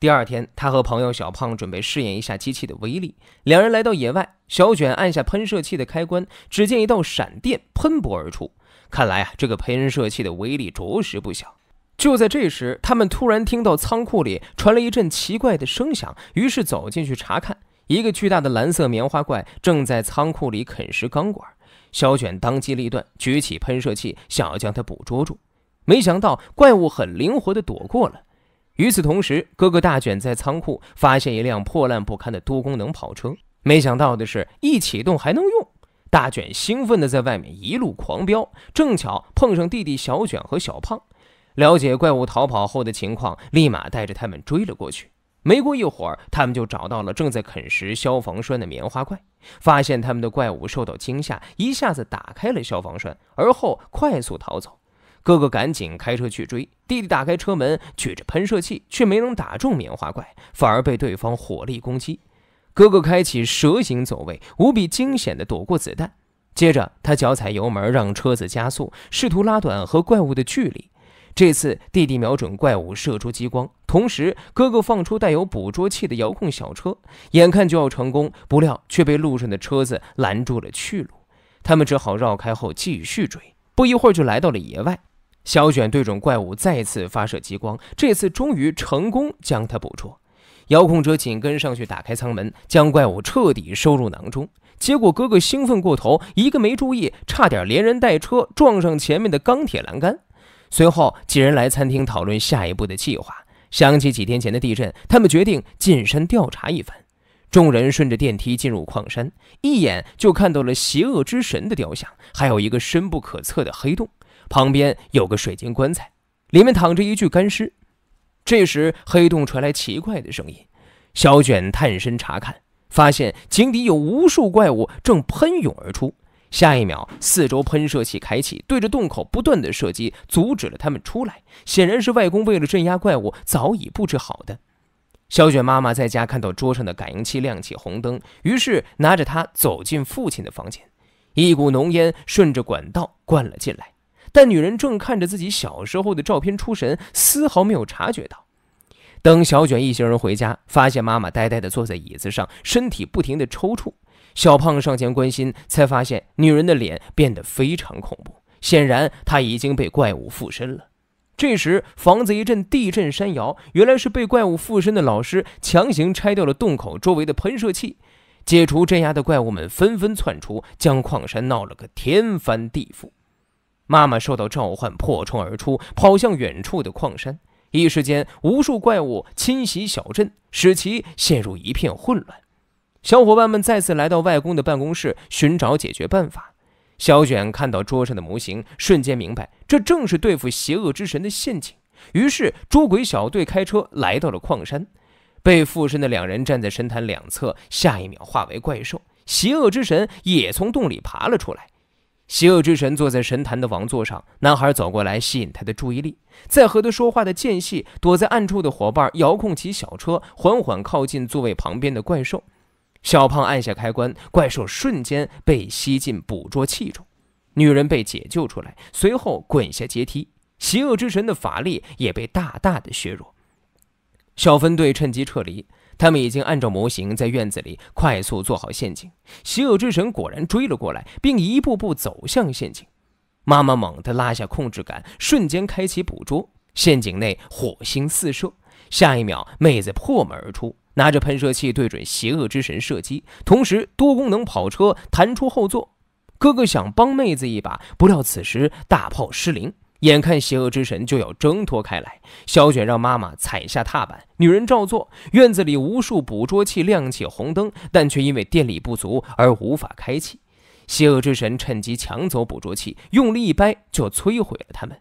第二天，他和朋友小胖准备试验一下机器的威力。两人来到野外，小卷按下喷射器的开关，只见一道闪电喷薄而出。”看来啊，这个喷射器的威力着实不小。就在这时，他们突然听到仓库里传来一阵奇怪的声响，于是走进去查看，一个巨大的蓝色棉花怪正在仓库里啃食钢管。小卷当机立断，举起喷射器，想要将它捕捉住，没想到怪物很灵活的躲过了。与此同时，哥哥大卷在仓库发现一辆破烂不堪的多功能跑车，没想到的是，一启动还能用。大卷兴奋地在外面一路狂飙，正巧碰上弟弟小卷和小胖，了解怪物逃跑后的情况，立马带着他们追了过去。没过一会儿，他们就找到了正在啃食消防栓的棉花怪，发现他们的怪物受到惊吓，一下子打开了消防栓，而后快速逃走。哥哥赶紧开车去追，弟弟打开车门，举着喷射器，却没能打中棉花怪，反而被对方火力攻击。哥哥开启蛇形走位，无比惊险地躲过子弹。接着，他脚踩油门，让车子加速，试图拉短和怪物的距离。这次，弟弟瞄准怪物射出激光，同时哥哥放出带有捕捉器的遥控小车。眼看就要成功，不料却被路上的车子拦住了去路。他们只好绕开后继续追。不一会儿，就来到了野外。小卷对准怪物再次发射激光，这次终于成功将它捕捉。遥控者紧跟上去，打开舱门，将怪物彻底收入囊中。结果哥哥兴奋过头，一个没注意，差点连人带车撞上前面的钢铁栏杆。随后，几人来餐厅讨论下一步的计划。想起几天前的地震，他们决定进山调查一番。众人顺着电梯进入矿山，一眼就看到了邪恶之神的雕像，还有一个深不可测的黑洞，旁边有个水晶棺材，里面躺着一具干尸。这时，黑洞传来奇怪的声音。小卷探身查看，发现井底有无数怪物正喷涌而出。下一秒，四周喷射器开启，对着洞口不断的射击，阻止了他们出来。显然是外公为了镇压怪物早已布置好的。小卷妈妈在家看到桌上的感应器亮起红灯，于是拿着它走进父亲的房间，一股浓烟顺着管道灌了进来。但女人正看着自己小时候的照片出神，丝毫没有察觉到。等小卷一行人回家，发现妈妈呆呆地坐在椅子上，身体不停地抽搐。小胖上前关心，才发现女人的脸变得非常恐怖，显然她已经被怪物附身了。这时，房子一阵地震山摇，原来是被怪物附身的老师强行拆掉了洞口周围的喷射器，解除镇压的怪物们纷纷窜出，将矿山闹了个天翻地覆。妈妈受到召唤，破窗而出，跑向远处的矿山。一时间，无数怪物侵袭小镇，使其陷入一片混乱。小伙伴们再次来到外公的办公室，寻找解决办法。小卷看到桌上的模型，瞬间明白，这正是对付邪恶之神的陷阱。于是，捉鬼小队开车来到了矿山。被附身的两人站在神坛两侧，下一秒化为怪兽。邪恶之神也从洞里爬了出来。邪恶之神坐在神坛的王座上，男孩走过来吸引他的注意力。在和他说话的间隙，躲在暗处的伙伴遥控起小车，缓缓靠近座位旁边的怪兽。小胖按下开关，怪兽瞬间被吸进捕捉器中。女人被解救出来，随后滚下阶梯。邪恶之神的法力也被大大的削弱。小分队趁机撤离。他们已经按照模型在院子里快速做好陷阱，邪恶之神果然追了过来，并一步步走向陷阱。妈妈猛地拉下控制杆，瞬间开启捕捉陷阱内火星四射。下一秒，妹子破门而出，拿着喷射器对准邪恶之神射击，同时多功能跑车弹出后座。哥哥想帮妹子一把，不料此时大炮失灵。眼看邪恶之神就要挣脱开来，小卷让妈妈踩下踏板，女人照做。院子里无数捕捉器亮起红灯，但却因为电力不足而无法开启。邪恶之神趁机抢走捕捉器，用力一掰就摧毁了他们。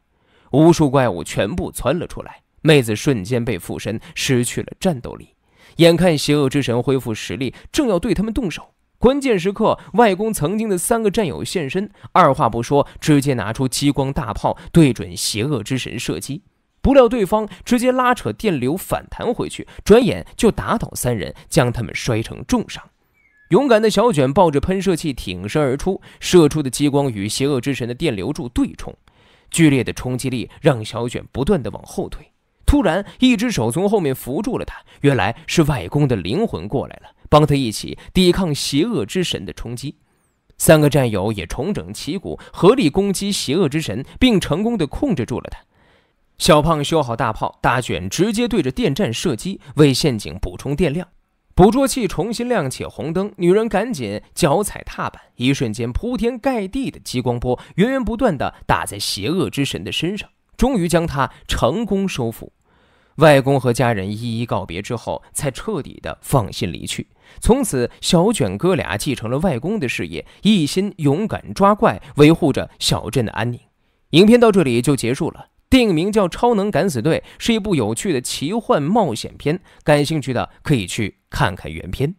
无数怪物全部窜了出来，妹子瞬间被附身，失去了战斗力。眼看邪恶之神恢复实力，正要对他们动手。关键时刻，外公曾经的三个战友现身，二话不说，直接拿出激光大炮对准邪恶之神射击。不料对方直接拉扯电流反弹回去，转眼就打倒三人，将他们摔成重伤。勇敢的小卷抱着喷射器挺身而出，射出的激光与邪恶之神的电流柱对冲，剧烈的冲击力让小卷不断的往后退。突然，一只手从后面扶住了他，原来是外公的灵魂过来了。帮他一起抵抗邪恶之神的冲击，三个战友也重整旗鼓，合力攻击邪恶之神，并成功的控制住了他。小胖修好大炮，大卷直接对着电站射击，为陷阱补充电量。捕捉器重新亮起红灯，女人赶紧脚踩踏板，一瞬间铺天盖地的激光波源源不断的打在邪恶之神的身上，终于将他成功收服。外公和家人一一告别之后，才彻底的放心离去。从此，小卷哥俩继承了外公的事业，一心勇敢抓怪，维护着小镇的安宁。影片到这里就结束了。电影名叫《超能敢死队》，是一部有趣的奇幻冒险片。感兴趣的可以去看看原片。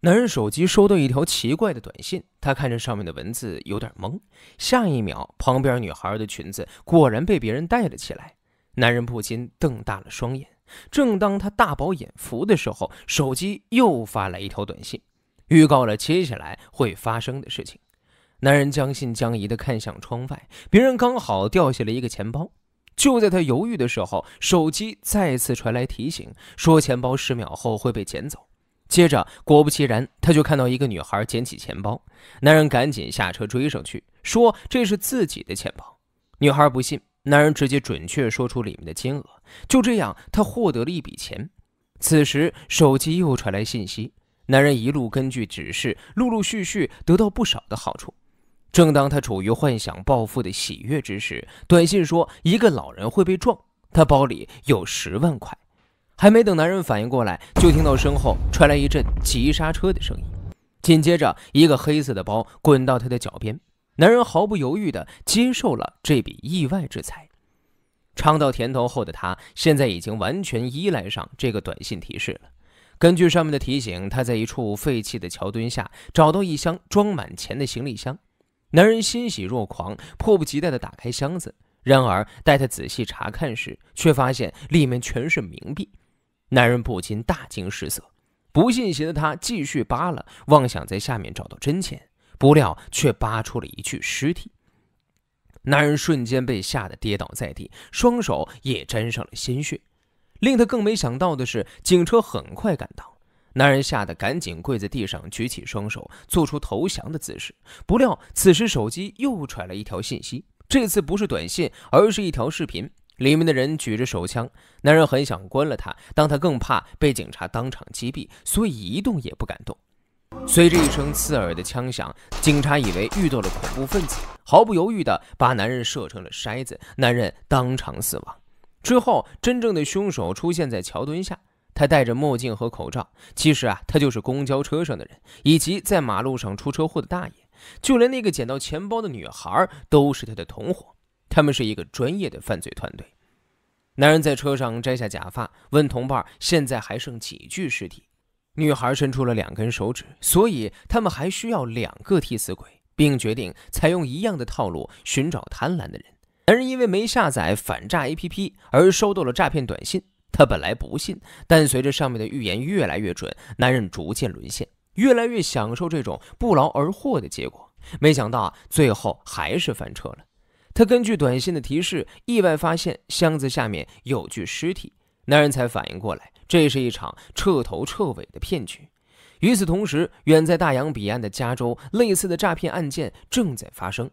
男人手机收到一条奇怪的短信，他看着上面的文字，有点懵。下一秒，旁边女孩的裙子果然被别人带了起来，男人不禁瞪大了双眼。正当他大饱眼福的时候，手机又发来一条短信，预告了接下来会发生的事情。男人将信将疑地看向窗外，别人刚好掉下了一个钱包。就在他犹豫的时候，手机再次传来提醒，说钱包十秒后会被捡走。接着，果不其然，他就看到一个女孩捡起钱包。男人赶紧下车追上去，说这是自己的钱包。女孩不信。男人直接准确说出里面的金额，就这样，他获得了一笔钱。此时，手机又传来信息，男人一路根据指示，陆陆续续得到不少的好处。正当他处于幻想暴富的喜悦之时，短信说一个老人会被撞，他包里有十万块。还没等男人反应过来，就听到身后传来一阵急刹车的声音，紧接着，一个黑色的包滚到他的脚边。男人毫不犹豫地接受了这笔意外之财，尝到甜头后的他，现在已经完全依赖上这个短信提示了。根据上面的提醒，他在一处废弃的桥墩下找到一箱装满钱的行李箱。男人欣喜若狂，迫不及待地打开箱子。然而，待他仔细查看时，却发现里面全是冥币。男人不禁大惊失色，不信邪的他继续扒拉，妄想在下面找到真钱。不料却扒出了一具尸体，男人瞬间被吓得跌倒在地，双手也沾上了鲜血。令他更没想到的是，警车很快赶到，男人吓得赶紧跪在地上，举起双手，做出投降的姿势。不料此时手机又传来一条信息，这次不是短信，而是一条视频，里面的人举着手枪。男人很想关了他，但他更怕被警察当场击毙，所以一动也不敢动。随着一声刺耳的枪响，警察以为遇到了恐怖分子，毫不犹豫地把男人射成了筛子。男人当场死亡。之后，真正的凶手出现在桥墩下，他戴着墨镜和口罩。其实啊，他就是公交车上的人，以及在马路上出车祸的大爷，就连那个捡到钱包的女孩都是他的同伙。他们是一个专业的犯罪团队。男人在车上摘下假发，问同伴：“现在还剩几具尸体？”女孩伸出了两根手指，所以他们还需要两个替死鬼，并决定采用一样的套路寻找贪婪的人。男人因为没下载反诈 APP 而收到了诈骗短信，他本来不信，但随着上面的预言越来越准，男人逐渐沦陷，越来越享受这种不劳而获的结果。没想到最后还是翻车了。他根据短信的提示，意外发现箱子下面有具尸体，男人才反应过来。这是一场彻头彻尾的骗局。与此同时，远在大洋彼岸的加州，类似的诈骗案件正在发生。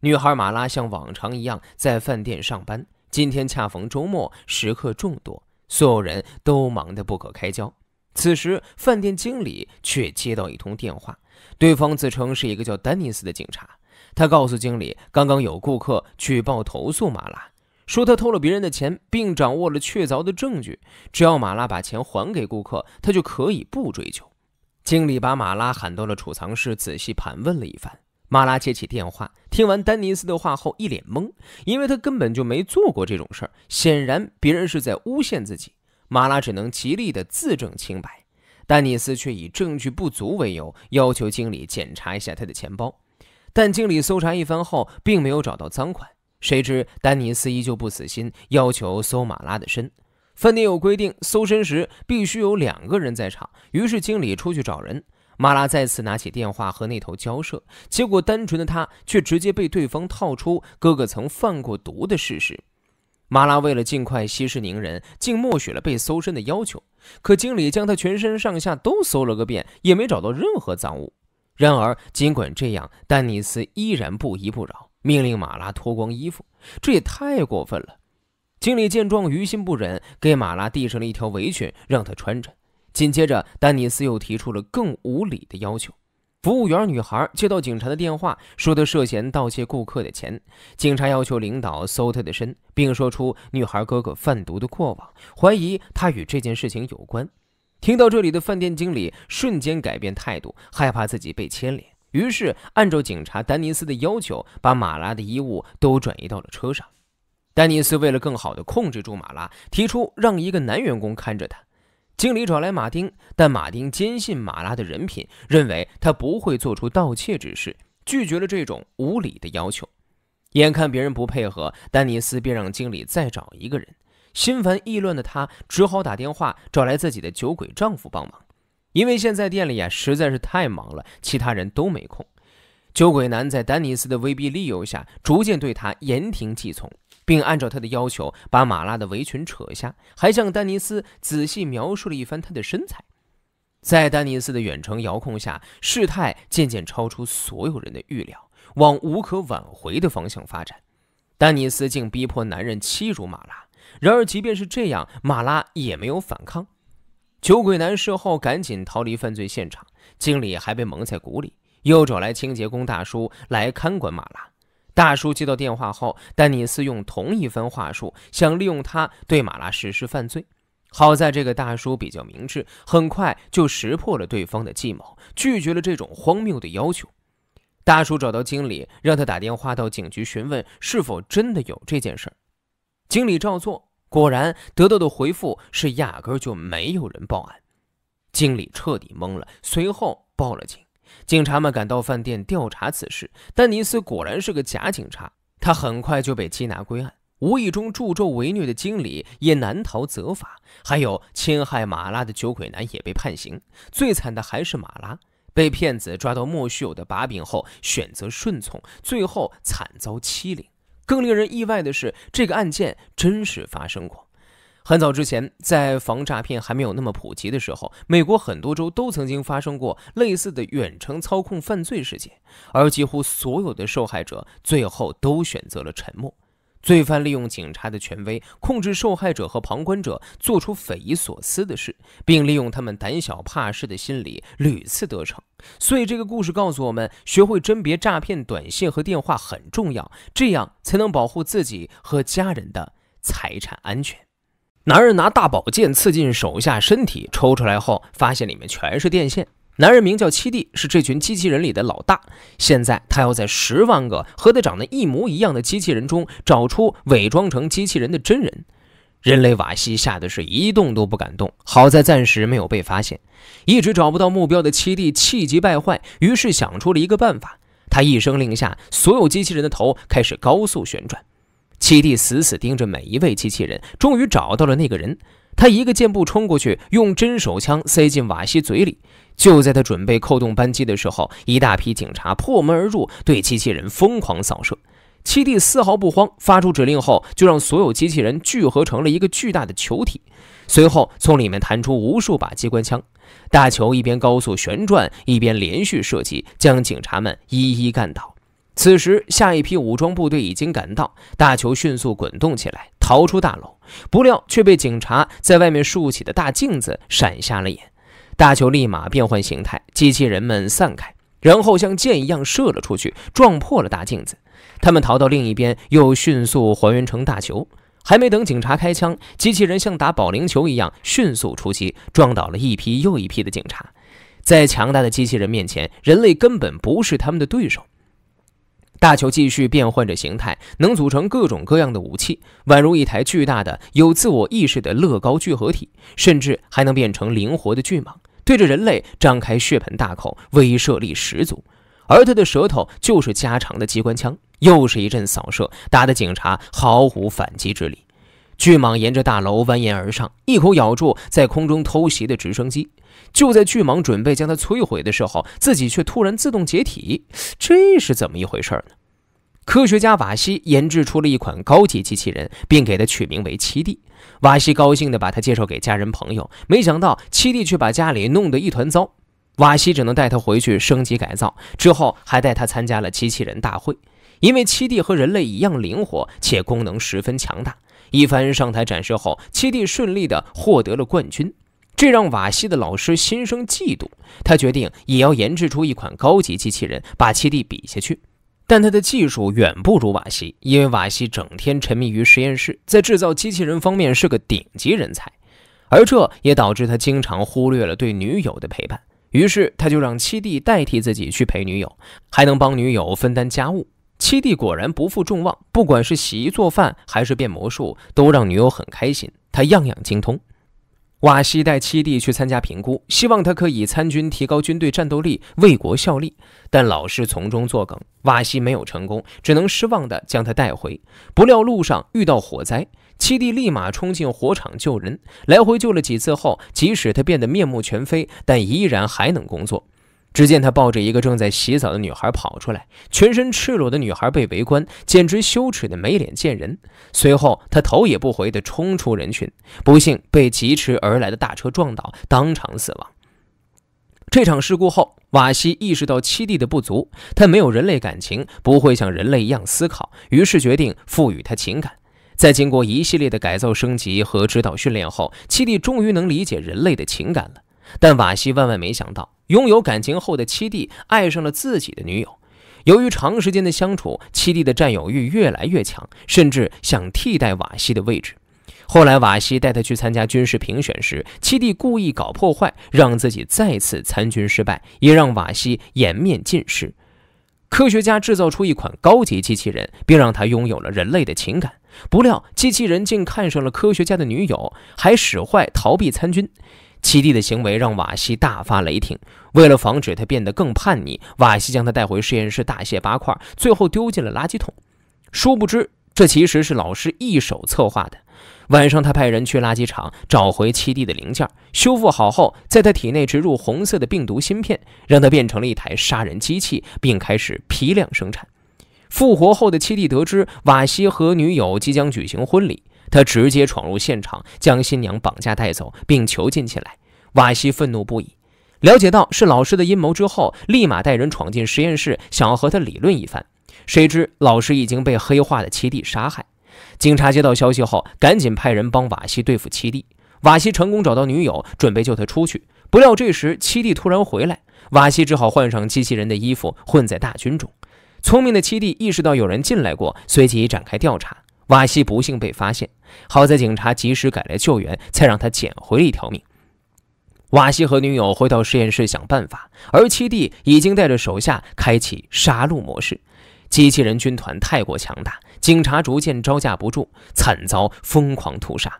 女孩马拉像往常一样在饭店上班，今天恰逢周末，食客众多，所有人都忙得不可开交。此时，饭店经理却接到一通电话，对方自称是一个叫丹尼斯的警察，他告诉经理，刚刚有顾客举报投诉马拉。说他偷了别人的钱，并掌握了确凿的证据。只要马拉把钱还给顾客，他就可以不追究。经理把马拉喊到了储藏室，仔细盘问了一番。马拉接起电话，听完丹尼斯的话后，一脸懵，因为他根本就没做过这种事儿。显然别人是在诬陷自己。马拉只能极力的自证清白，丹尼斯却以证据不足为由，要求经理检查一下他的钱包。但经理搜查一番后，并没有找到赃款。谁知丹尼斯依旧不死心，要求搜马拉的身。饭店有规定，搜身时必须有两个人在场。于是经理出去找人。马拉再次拿起电话和那头交涉，结果单纯的他却直接被对方套出哥哥曾犯过毒的事实。马拉为了尽快息事宁人，竟默许了被搜身的要求。可经理将他全身上下都搜了个遍，也没找到任何赃物。然而尽管这样，丹尼斯依然不依不饶。命令马拉脱光衣服，这也太过分了。经理见状于心不忍，给马拉递上了一条围裙，让他穿着。紧接着，丹尼斯又提出了更无理的要求。服务员女孩接到警察的电话，说她涉嫌盗窃顾客的钱。警察要求领导搜她的身，并说出女孩哥哥贩毒的过往，怀疑她与这件事情有关。听到这里的饭店经理瞬间改变态度，害怕自己被牵连。于是，按照警察丹尼斯的要求，把马拉的衣物都转移到了车上。丹尼斯为了更好地控制住马拉，提出让一个男员工看着他。经理找来马丁，但马丁坚信马拉的人品，认为他不会做出盗窃之事，拒绝了这种无理的要求。眼看别人不配合，丹尼斯便让经理再找一个人。心烦意乱的他只好打电话找来自己的酒鬼丈夫帮忙。因为现在店里啊实在是太忙了，其他人都没空。酒鬼男在丹尼斯的威逼利诱下，逐渐对他言听计从，并按照他的要求把马拉的围裙扯下，还向丹尼斯仔细描述了一番他的身材。在丹尼斯的远程遥控下，事态渐渐超出所有人的预料，往无可挽回的方向发展。丹尼斯竟逼迫男人欺辱马拉，然而即便是这样，马拉也没有反抗。酒鬼男事后赶紧逃离犯罪现场，经理还被蒙在鼓里，又找来清洁工大叔来看管马拉。大叔接到电话后，丹尼斯用同一番话术想利用他对马拉实施犯罪。好在这个大叔比较明智，很快就识破了对方的计谋，拒绝了这种荒谬的要求。大叔找到经理，让他打电话到警局询问是否真的有这件事儿。经理照做。果然得到的回复是压根就没有人报案，经理彻底懵了，随后报了警。警察们赶到饭店调查此事，丹尼斯果然是个假警察，他很快就被缉拿归案。无意中助纣为虐的经理也难逃责罚，还有侵害马拉的酒鬼男也被判刑。最惨的还是马拉，被骗子抓到莫须有的把柄后，选择顺从，最后惨遭欺凌。更令人意外的是，这个案件真实发生过。很早之前，在防诈骗还没有那么普及的时候，美国很多州都曾经发生过类似的远程操控犯罪事件，而几乎所有的受害者最后都选择了沉默。罪犯利用警察的权威控制受害者和旁观者，做出匪夷所思的事，并利用他们胆小怕事的心理屡次得逞。所以这个故事告诉我们，学会甄别诈骗短信和电话很重要，这样才能保护自己和家人的财产安全。男人拿大宝剑刺进手下身体，抽出来后发现里面全是电线。男人名叫七弟，是这群机器人里的老大。现在他要在十万个和他长得一模一样的机器人中找出伪装成机器人的真人。人类瓦西吓得是一动都不敢动，好在暂时没有被发现。一直找不到目标的七弟气急败坏，于是想出了一个办法。他一声令下，所有机器人的头开始高速旋转。七弟死死盯着每一位机器人，终于找到了那个人。他一个箭步冲过去，用真手枪塞进瓦西嘴里。就在他准备扣动扳机的时候，一大批警察破门而入，对机器人疯狂扫射。七弟丝毫不慌，发出指令后，就让所有机器人聚合成了一个巨大的球体，随后从里面弹出无数把机关枪。大球一边高速旋转，一边连续射击，将警察们一一干倒。此时，下一批武装部队已经赶到，大球迅速滚动起来，逃出大楼。不料却被警察在外面竖起的大镜子闪瞎了眼。大球立马变换形态，机器人们散开，然后像箭一样射了出去，撞破了大镜子。他们逃到另一边，又迅速还原成大球。还没等警察开枪，机器人像打保龄球一样迅速出击，撞倒了一批又一批的警察。在强大的机器人面前，人类根本不是他们的对手。大球继续变换着形态，能组成各种各样的武器，宛如一台巨大的有自我意识的乐高聚合体，甚至还能变成灵活的巨蟒。对着人类张开血盆大口，威慑力十足；而他的舌头就是加长的机关枪，又是一阵扫射，打得警察毫无反击之力。巨蟒沿着大楼蜿蜒而上，一口咬住在空中偷袭的直升机。就在巨蟒准备将它摧毁的时候，自己却突然自动解体，这是怎么一回事呢？科学家瓦西研制出了一款高级机器人，并给它取名为七弟。瓦西高兴地把它介绍给家人朋友，没想到七弟却把家里弄得一团糟。瓦西只能带他回去升级改造，之后还带他参加了机器人大会。因为七弟和人类一样灵活，且功能十分强大，一番上台展示后，七弟顺利地获得了冠军，这让瓦西的老师心生嫉妒。他决定也要研制出一款高级机器人，把七弟比下去。但他的技术远不如瓦西，因为瓦西整天沉迷于实验室，在制造机器人方面是个顶级人才，而这也导致他经常忽略了对女友的陪伴。于是他就让七弟代替自己去陪女友，还能帮女友分担家务。七弟果然不负众望，不管是洗衣做饭还是变魔术，都让女友很开心。他样样精通。瓦西带七弟去参加评估，希望他可以参军，提高军队战斗力，为国效力。但老师从中作梗，瓦西没有成功，只能失望的将他带回。不料路上遇到火灾，七弟立马冲进火场救人，来回救了几次后，即使他变得面目全非，但依然还能工作。只见他抱着一个正在洗澡的女孩跑出来，全身赤裸的女孩被围观，简直羞耻的没脸见人。随后，他头也不回地冲出人群，不幸被疾驰而来的大车撞倒，当场死亡。这场事故后，瓦西意识到七弟的不足，他没有人类感情，不会像人类一样思考，于是决定赋予他情感。在经过一系列的改造、升级和指导训练后，七弟终于能理解人类的情感了。但瓦西万万没想到。拥有感情后的七弟爱上了自己的女友，由于长时间的相处，七弟的占有欲越来越强，甚至想替代瓦西的位置。后来，瓦西带他去参加军事评选时，七弟故意搞破坏，让自己再次参军失败，也让瓦西颜面尽失。科学家制造出一款高级机器人，并让他拥有了人类的情感，不料机器人竟看上了科学家的女友，还使坏逃避参军。七弟的行为让瓦西大发雷霆。为了防止他变得更叛逆，瓦西将他带回实验室，大卸八块，最后丢进了垃圾桶。殊不知，这其实是老师一手策划的。晚上，他派人去垃圾场找回七弟的零件，修复好后，在他体内植入红色的病毒芯片，让他变成了一台杀人机器，并开始批量生产。复活后的七弟得知瓦西和女友即将举行婚礼。他直接闯入现场，将新娘绑架带走，并囚禁起来。瓦西愤怒不已，了解到是老师的阴谋之后，立马带人闯进实验室，想要和他理论一番。谁知老师已经被黑化的七弟杀害。警察接到消息后，赶紧派人帮瓦西对付七弟。瓦西成功找到女友，准备救她出去。不料这时七弟突然回来，瓦西只好换上机器人的衣服，混在大军中。聪明的七弟意识到有人进来过，随即展开调查。瓦西不幸被发现，好在警察及时赶来救援，才让他捡回了一条命。瓦西和女友回到实验室想办法，而七弟已经带着手下开启杀戮模式。机器人军团太过强大，警察逐渐招架不住，惨遭疯狂屠杀。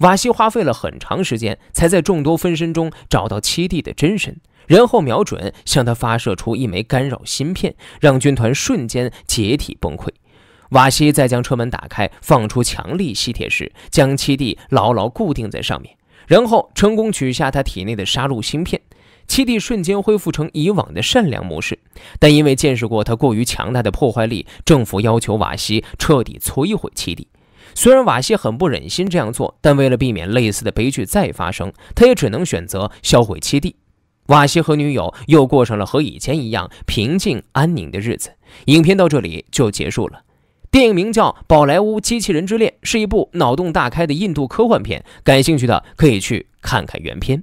瓦西花费了很长时间，才在众多分身中找到七弟的真身，然后瞄准向他发射出一枚干扰芯片，让军团瞬间解体崩溃。瓦西再将车门打开，放出强力吸铁石，将七弟牢牢固定在上面，然后成功取下他体内的杀戮芯片。七弟瞬间恢复成以往的善良模式，但因为见识过他过于强大的破坏力，政府要求瓦西彻底摧毁七弟。虽然瓦西很不忍心这样做，但为了避免类似的悲剧再发生，他也只能选择销毁七弟。瓦西和女友又过上了和以前一样平静安宁的日子。影片到这里就结束了。电影名叫《宝莱坞机器人之恋》，是一部脑洞大开的印度科幻片，感兴趣的可以去看看原片。